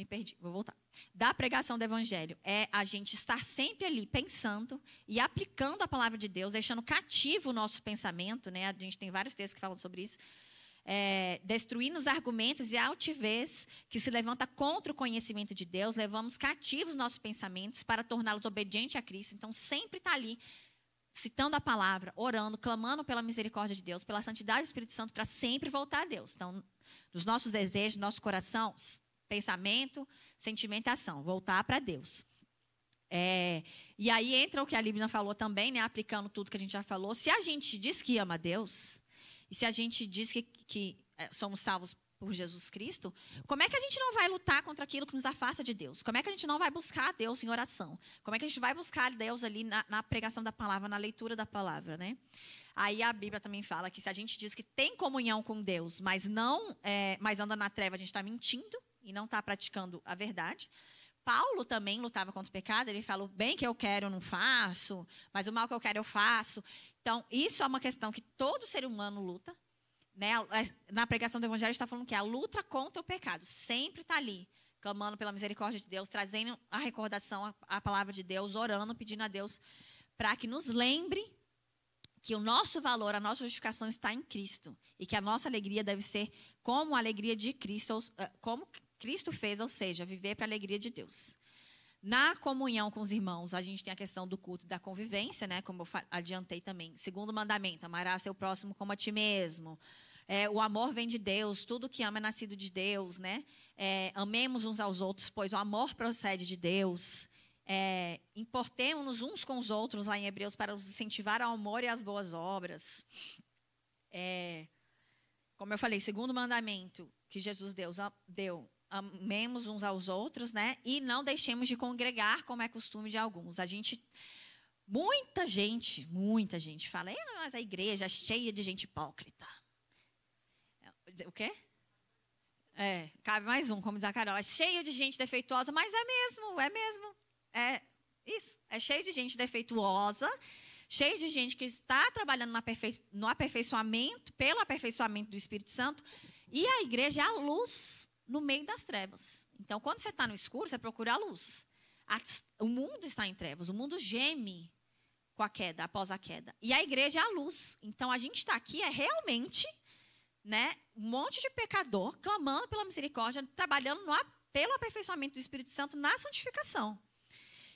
me perdi, vou voltar. Da pregação do evangelho é a gente estar sempre ali pensando e aplicando a palavra de Deus, deixando cativo o nosso pensamento, né? A gente tem vários textos que falam sobre isso. É, destruindo os argumentos e a altivez que se levanta contra o conhecimento de Deus, levamos cativos nossos pensamentos para torná-los obedientes a Cristo. Então, sempre está ali, citando a palavra, orando, clamando pela misericórdia de Deus, pela santidade do Espírito Santo, para sempre voltar a Deus. Então, dos nossos desejos, nosso coração, pensamento, sentimento e ação, voltar para Deus. É, e aí entra o que a Libna falou também, né, aplicando tudo que a gente já falou. Se a gente diz que ama Deus, e se a gente diz que, que é, somos salvos por Jesus Cristo, como é que a gente não vai lutar contra aquilo que nos afasta de Deus? Como é que a gente não vai buscar Deus em oração? Como é que a gente vai buscar Deus ali na, na, pregação da palavra, na leitura da palavra, né? Aí a Bíblia também fala que se a gente diz que tem comunhão com Deus, mas não, é, mas anda na treva, a gente está mentindo e não está praticando a verdade. Paulo também lutava contra o pecado, ele falou bem que eu quero eu não faço, mas o mal que eu quero eu faço. Então, isso é uma questão que todo ser humano luta. Né? É, na pregação do Evangelho está falando que a luta contra o pecado sempre está ali, clamando pela misericórdia de Deus, trazendo a recordação, a palavra de Deus, orando, pedindo a Deus para que nos lembre que o nosso valor, a nossa justificação está em Cristo e que a nossa alegria deve ser como a alegria de Cristo, eh, como Cristo fez, ou seja, viver para a alegria de Deus. Na comunhão com os irmãos, a gente tem a questão do culto e da convivência, né? Como eu adiantei também. Segundo mandamento, amarás seu próximo como a ti mesmo. É, o amor vem de Deus, tudo que ama é nascido de Deus, né? É, amemos uns aos outros, pois o amor procede de Deus. É, Importemos-nos uns com os outros, lá em Hebreus, para nos incentivar ao amor e às boas obras. É, como eu falei, segundo mandamento que Jesus Deus deu, amemos uns aos outros, né? E não deixemos de congregar, como é costume de alguns. A gente muita gente, muita gente fala: ah, "Mas a igreja é cheia de gente hipócrita". É, o quê? É, cabe mais um, como diz a Carol, é cheio de gente defeituosa, mas é mesmo, é mesmo. É isso, é cheio de gente defeituosa, cheio de gente que está trabalhando no aperfeiçoamento, pelo aperfeiçoamento do Espírito Santo, e a igreja é a luz no meio das trevas. Então, quando você está no escuro, você procura a luz. o mundo está em trevas, o mundo geme com a queda, após a queda. E a igreja é a luz. Então, a gente está aqui é realmente né, um monte de pecador clamando pela misericórdia, trabalhando no, pelo aperfeiçoamento do Espírito Santo na santificação.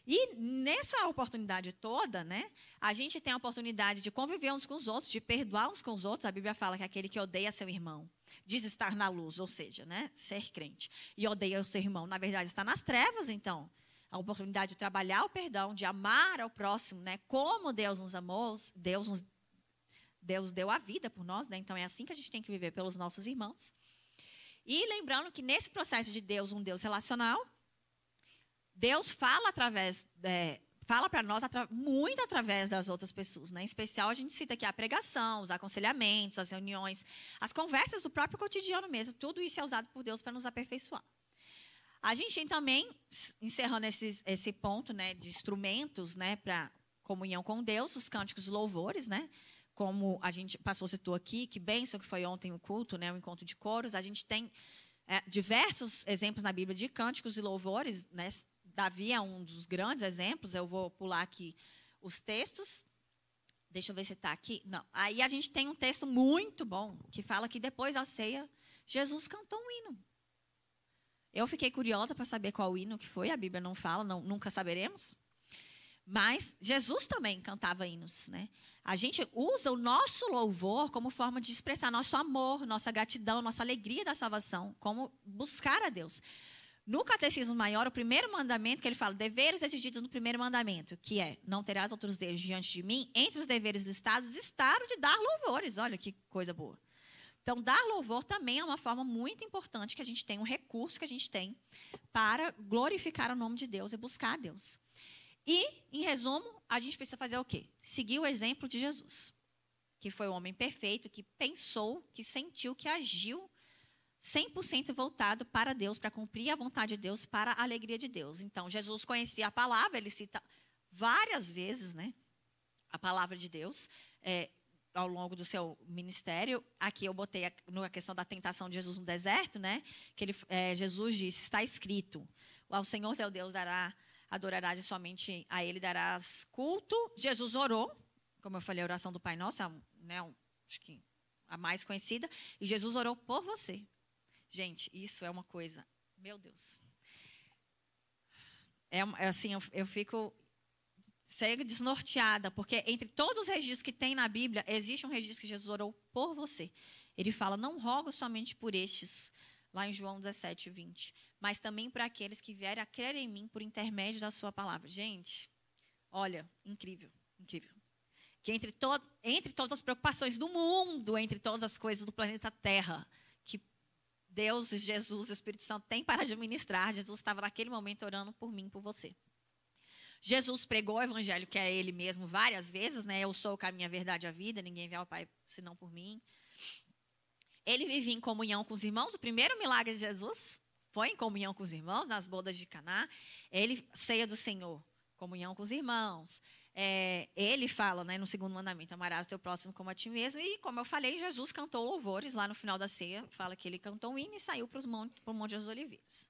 E nessa oportunidade toda, né, a gente tem a oportunidade de conviver uns com os outros, de perdoar uns com os outros. A Bíblia fala que aquele que odeia seu irmão diz estar na luz, ou seja, né, ser crente, e odeia o seu irmão, na verdade está nas trevas, então. A oportunidade de trabalhar o perdão, de amar ao próximo, né, como Deus nos amou, Deus nos Deus deu a vida por nós, né? Então é assim que a gente tem que viver pelos nossos irmãos. E lembrando que nesse processo de Deus, um Deus relacional, Deus fala através é, fala para nós atra muito através das outras pessoas, né? Em especial a gente cita aqui a pregação, os aconselhamentos, as reuniões, as conversas do próprio cotidiano mesmo. Tudo isso é usado por Deus para nos aperfeiçoar. A gente tem também encerrando esses, esse ponto, né, de instrumentos, né, para comunhão com Deus, os cânticos louvores, né? Como a gente passou citou aqui, que bênção que foi ontem o culto, né, o encontro de coros. A gente tem é, diversos exemplos na Bíblia de cânticos e louvores, né, Davi é um dos grandes exemplos, eu vou pular aqui os textos. Deixa eu ver se está aqui. Não. Aí a gente tem um texto muito bom que fala que depois da ceia, Jesus cantou um hino. Eu fiquei curiosa para saber qual hino que foi, a Bíblia não fala, não, nunca saberemos. Mas Jesus também cantava hinos, né? A gente usa o nosso louvor como forma de expressar nosso amor, nossa gratidão, nossa alegria da salvação, como buscar a Deus. No Catecismo Maior, o primeiro mandamento que ele fala, deveres exigidos no primeiro mandamento, que é, não terás outros deuses diante de mim, entre os deveres listados está o de dar louvores. Olha que coisa boa. Então, dar louvor também é uma forma muito importante que a gente tem, um recurso que a gente tem para glorificar o nome de Deus e buscar a Deus. E, em resumo, a gente precisa fazer o quê? Seguir o exemplo de Jesus, que foi o homem perfeito, que pensou, que sentiu, que agiu 100% voltado para Deus, para cumprir a vontade de Deus, para a alegria de Deus. Então, Jesus conhecia a palavra, ele cita várias vezes né, a palavra de Deus é, ao longo do seu ministério. Aqui eu botei a, na questão da tentação de Jesus no deserto, né, que ele, é, Jesus disse: está escrito, ao Senhor teu Deus dará, adorarás e somente a Ele darás culto. Jesus orou, como eu falei, a oração do Pai Nosso, é né, um, acho que a mais conhecida, e Jesus orou por você. Gente, isso é uma coisa, meu Deus. É, é assim, eu, eu fico segue desnorteada, porque entre todos os registros que tem na Bíblia, existe um registro que Jesus orou por você. Ele fala: Não rogo somente por estes, lá em João 17, 20, mas também para aqueles que vierem a crer em mim por intermédio da sua palavra. Gente, olha, incrível, incrível. Que entre, to entre todas as preocupações do mundo, entre todas as coisas do planeta Terra, Deus, Jesus, Espírito Santo tem para administrar. Jesus estava naquele momento orando por mim, por você. Jesus pregou o evangelho, que é ele mesmo, várias vezes, né? Eu sou o caminho, a verdade, a vida, ninguém vê ao Pai senão por mim. Ele vivia em comunhão com os irmãos. O primeiro milagre de Jesus foi em comunhão com os irmãos, nas bodas de Caná. Ele, ceia do Senhor, comunhão com os irmãos. É, ele fala, né, no segundo mandamento, amarás o teu próximo como a ti mesmo. E, como eu falei, Jesus cantou louvores lá no final da ceia. Fala que ele cantou um hino e saiu para o Monte, Monte das Oliveiras.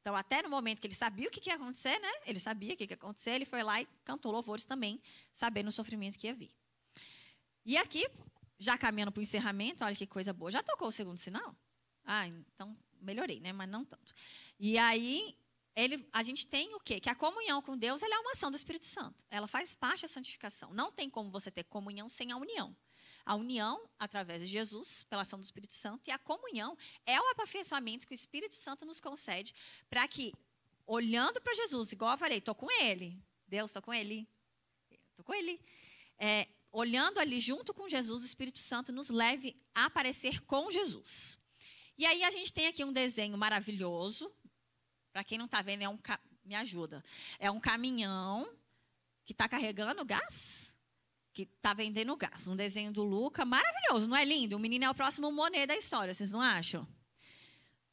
Então, até no momento que ele sabia o que, ia acontecer, né? Ele sabia o que, que ia acontecer, ele foi lá e cantou louvores também, sabendo o sofrimento que ia vir. E aqui, já caminhando para o encerramento, olha que coisa boa. Já tocou o segundo sinal? Ah, então melhorei, né? Mas não tanto. E aí, ele, a gente tem o quê? Que a comunhão com Deus é uma ação do Espírito Santo. Ela faz parte da santificação. Não tem como você ter comunhão sem a união. A união através de Jesus, pela ação do Espírito Santo, e a comunhão é o aperfeiçoamento que o Espírito Santo nos concede para que, olhando para Jesus, igual eu falei, estou com ele, Deus, estou com ele, estou com ele, é, olhando ali junto com Jesus, o Espírito Santo nos leve a aparecer com Jesus. E aí a gente tem aqui um desenho maravilhoso para quem não está vendo, é um me ajuda. É um caminhão que está carregando gás, que está vendendo gás. Um desenho do Luca, maravilhoso, não é lindo? O menino é o próximo Monet da história, vocês não acham?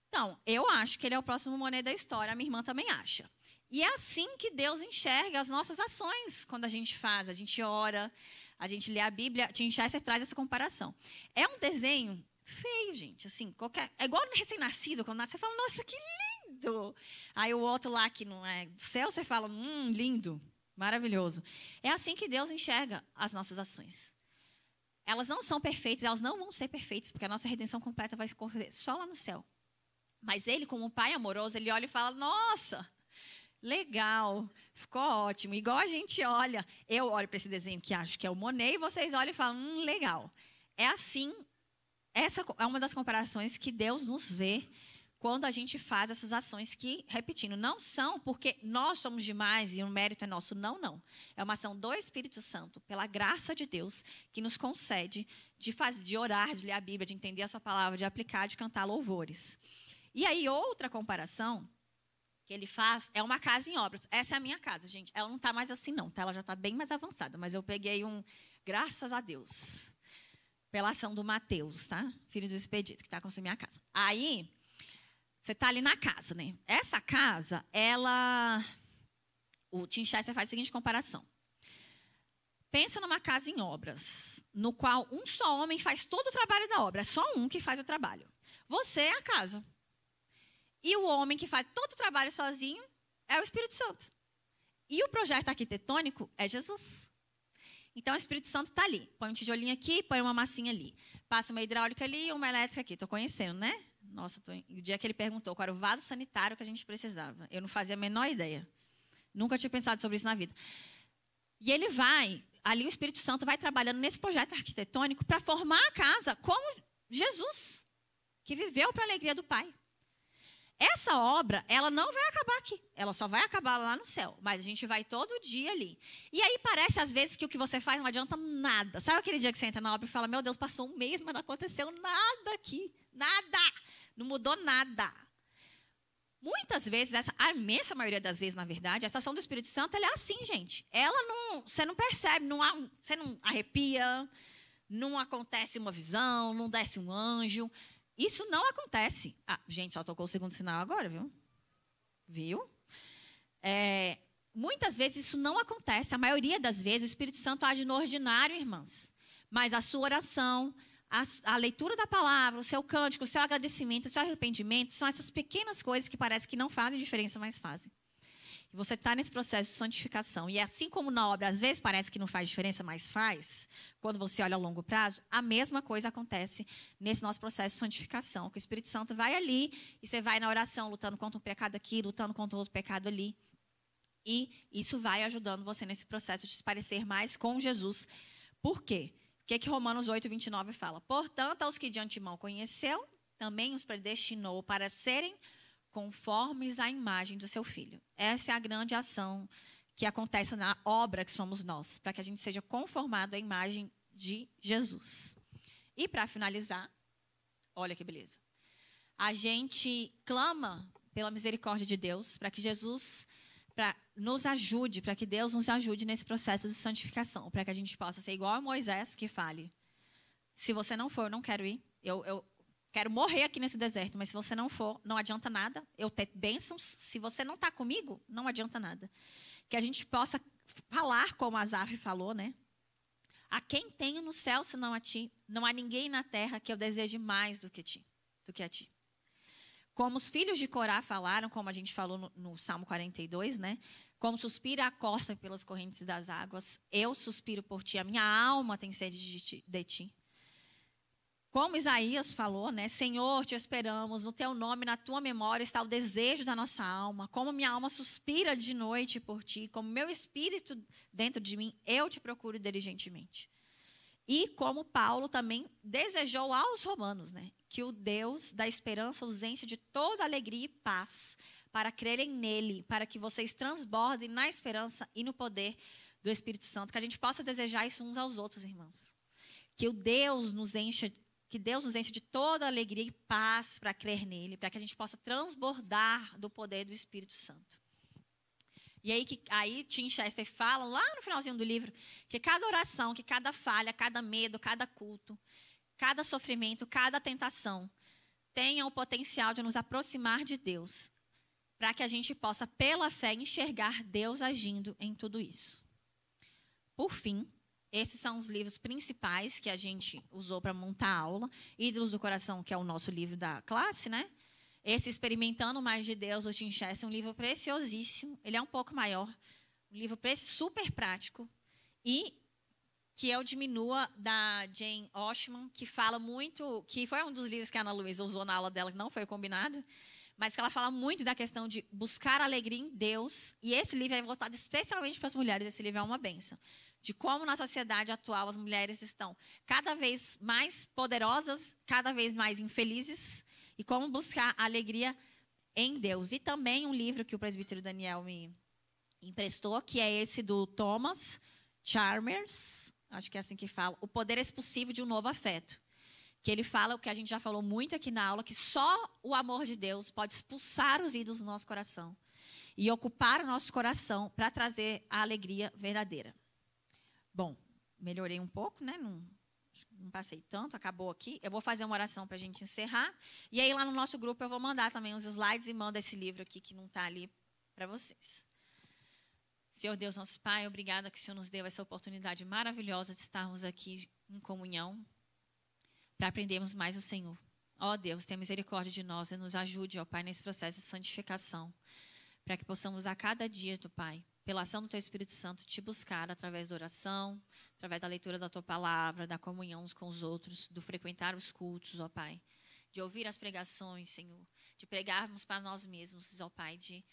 Então, eu acho que ele é o próximo Monet da história, a minha irmã também acha. E é assim que Deus enxerga as nossas ações quando a gente faz, a gente ora, a gente lê a Bíblia. Tim Chester traz essa comparação. É um desenho feio, gente, assim, qualquer, é igual recém-nascido, quando nasce, você fala, nossa, que lindo! lindo. Aí o outro lá que não é do céu, você fala, hum, lindo, maravilhoso. É assim que Deus enxerga as nossas ações. Elas não são perfeitas, elas não vão ser perfeitas, porque a nossa redenção completa vai ocorrer só lá no céu. Mas ele, como um pai amoroso, ele olha e fala: Nossa, legal, ficou ótimo. Igual a gente olha, eu olho para esse desenho que acho que é o Monet, e vocês olham e falam: Hum, legal. É assim, essa é uma das comparações que Deus nos vê quando a gente faz essas ações que, repetindo, não são porque nós somos demais e o mérito é nosso. Não, não. É uma ação do Espírito Santo, pela graça de Deus, que nos concede de, fazer, de orar, de ler a Bíblia, de entender a sua palavra, de aplicar, de cantar louvores. E aí, outra comparação que ele faz é uma casa em obras. Essa é a minha casa, gente. Ela não está mais assim, não. Tá? Ela já está bem mais avançada, mas eu peguei um, graças a Deus, pela ação do Mateus, tá? filho do expedito, que está construindo a minha casa. Aí você está ali na casa, né? Essa casa, ela. O Tim Scheiser faz a seguinte comparação. Pensa numa casa em obras, no qual um só homem faz todo o trabalho da obra, é só um que faz o trabalho. Você é a casa. E o homem que faz todo o trabalho sozinho é o Espírito Santo. E o projeto arquitetônico é Jesus. Então, o Espírito Santo está ali. Põe um tijolinho aqui, põe uma massinha ali. Passa uma hidráulica ali e uma elétrica aqui. Estou conhecendo, né? Nossa, tô... o dia que ele perguntou qual era o vaso sanitário que a gente precisava, eu não fazia a menor ideia. Nunca tinha pensado sobre isso na vida. E ele vai, ali o Espírito Santo vai trabalhando nesse projeto arquitetônico para formar a casa como Jesus, que viveu para a alegria do Pai. Essa obra, ela não vai acabar aqui. Ela só vai acabar lá no céu. Mas a gente vai todo dia ali. E aí parece, às vezes, que o que você faz não adianta nada. Sabe aquele dia que você entra na obra e fala: Meu Deus, passou um mês, mas não aconteceu nada aqui. Nada. Não mudou nada. Muitas vezes, essa, a imensa maioria das vezes, na verdade, a estação do Espírito Santo é assim, gente. Ela não. Você não percebe, não há, você não arrepia, não acontece uma visão, não desce um anjo. Isso não acontece. Ah, gente, só tocou o segundo sinal agora, viu? Viu? É, muitas vezes isso não acontece. A maioria das vezes o Espírito Santo age no ordinário, irmãs. Mas a sua oração, a, a, leitura da palavra, o seu cântico, o seu agradecimento, o seu arrependimento, são essas pequenas coisas que parece que não fazem diferença, mas fazem. E você está nesse processo de santificação. E assim como na obra, às vezes parece que não faz diferença, mas faz, quando você olha a longo prazo, a mesma coisa acontece nesse nosso processo de santificação. Que o Espírito Santo vai ali e você vai na oração lutando contra um pecado aqui, lutando contra outro pecado ali. E isso vai ajudando você nesse processo de se parecer mais com Jesus. Por quê? O que, é que Romanos 8, 29 fala? Portanto, aos que de antemão conheceu, também os predestinou para serem conformes à imagem do seu filho. Essa é a grande ação que acontece na obra que somos nós, para que a gente seja conformado à imagem de Jesus. E para finalizar, olha que beleza. A gente clama pela misericórdia de Deus para que Jesus para nos ajude, para que Deus nos ajude nesse processo de santificação, para que a gente possa ser igual a Moisés que fale: se você não for, eu não quero ir, eu, eu quero morrer aqui nesse deserto, mas se você não for, não adianta nada, eu te bênçãos, se você não está comigo, não adianta nada. Que a gente possa falar como Azaf falou, né? A quem tenho no céu senão a ti, não há ninguém na terra que eu deseje mais do que ti, do que a ti. Como os filhos de Corá falaram, como a gente falou no, no Salmo 42, né? Como suspira a corça pelas correntes das águas, eu suspiro por ti, a minha alma tem sede de ti. De ti. Como Isaías falou, né? Senhor, te esperamos, no teu nome, na tua memória está o desejo da nossa alma. Como minha alma suspira de noite por ti, como meu espírito dentro de mim, eu te procuro diligentemente. E como Paulo também desejou aos romanos, né? que o Deus da esperança os enche de toda alegria e paz, para crerem nele, para que vocês transbordem na esperança e no poder do Espírito Santo, que a gente possa desejar isso uns aos outros, irmãos. Que o Deus nos encha, que Deus nos encha de toda alegria e paz para crer nele, para que a gente possa transbordar do poder do Espírito Santo. E aí, que, aí Tim Chester fala, lá no finalzinho do livro, que cada oração, que cada falha, cada medo, cada culto, cada sofrimento, cada tentação tenha o potencial de nos aproximar de Deus, para que a gente possa, pela fé, enxergar Deus agindo em tudo isso. Por fim, esses são os livros principais que a gente usou para montar a aula. Ídolos do Coração, que é o nosso livro da classe, né? Esse Experimentando Mais de Deus, o Tim Chester, é um livro preciosíssimo. Ele é um pouco maior, um livro super prático. E que é o Diminua, da Jane Oshman, que fala muito, que foi um dos livros que a Ana Luísa usou na aula dela, que não foi combinado, mas que ela fala muito da questão de buscar alegria em Deus. E esse livro é voltado especialmente para as mulheres, esse livro é uma benção. De como na sociedade atual as mulheres estão cada vez mais poderosas, cada vez mais infelizes, e como buscar alegria em Deus. E também um livro que o presbítero Daniel me emprestou, que é esse do Thomas Chalmers, acho que é assim que fala, o poder expulsivo de um novo afeto. Que ele fala o que a gente já falou muito aqui na aula, que só o amor de Deus pode expulsar os ídolos do nosso coração e ocupar o nosso coração para trazer a alegria verdadeira. Bom, melhorei um pouco, né? Não, não passei tanto, acabou aqui. Eu vou fazer uma oração para a gente encerrar. E aí, lá no nosso grupo, eu vou mandar também os slides e manda esse livro aqui que não está ali para vocês. Senhor Deus, nosso Pai, obrigada que o Senhor nos deu essa oportunidade maravilhosa de estarmos aqui em comunhão para aprendermos mais o Senhor. Ó Deus, tenha misericórdia de nós e nos ajude, ó Pai, nesse processo de santificação, para que possamos a cada dia, do Pai, pela ação do Teu Espírito Santo, te buscar através da oração, através da leitura da Tua palavra, da comunhão uns com os outros, do frequentar os cultos, ó Pai, de ouvir as pregações, Senhor, de pregarmos para nós mesmos, ó Pai, de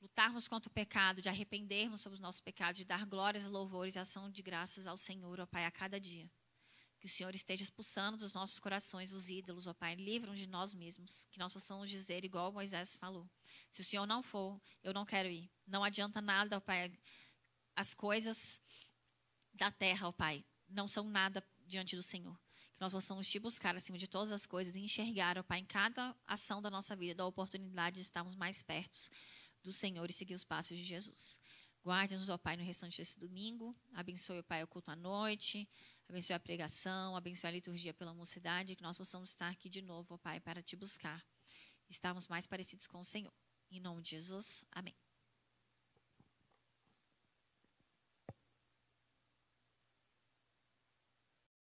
lutarmos contra o pecado, de arrependermos sobre os nossos pecados, de dar glórias, louvores e ação de graças ao Senhor, ó Pai, a cada dia. Que o Senhor esteja expulsando dos nossos corações os ídolos, ó Pai, livram de nós mesmos, que nós possamos dizer igual Moisés falou: se o Senhor não for, eu não quero ir. Não adianta nada, ó Pai, as coisas da terra, ó Pai, não são nada diante do Senhor. Que nós possamos te buscar acima de todas as coisas e enxergar, ó Pai, em cada ação da nossa vida, da oportunidade de estarmos mais perto do Senhor e seguir os passos de Jesus. Guarde-nos, ó Pai, no restante desse domingo. Abençoe, ó Pai, o culto à noite. Abençoe a pregação, abençoe a liturgia pela mocidade, que nós possamos estar aqui de novo, ó Pai, para te buscar. Estarmos mais parecidos com o Senhor. Em nome de Jesus, amém.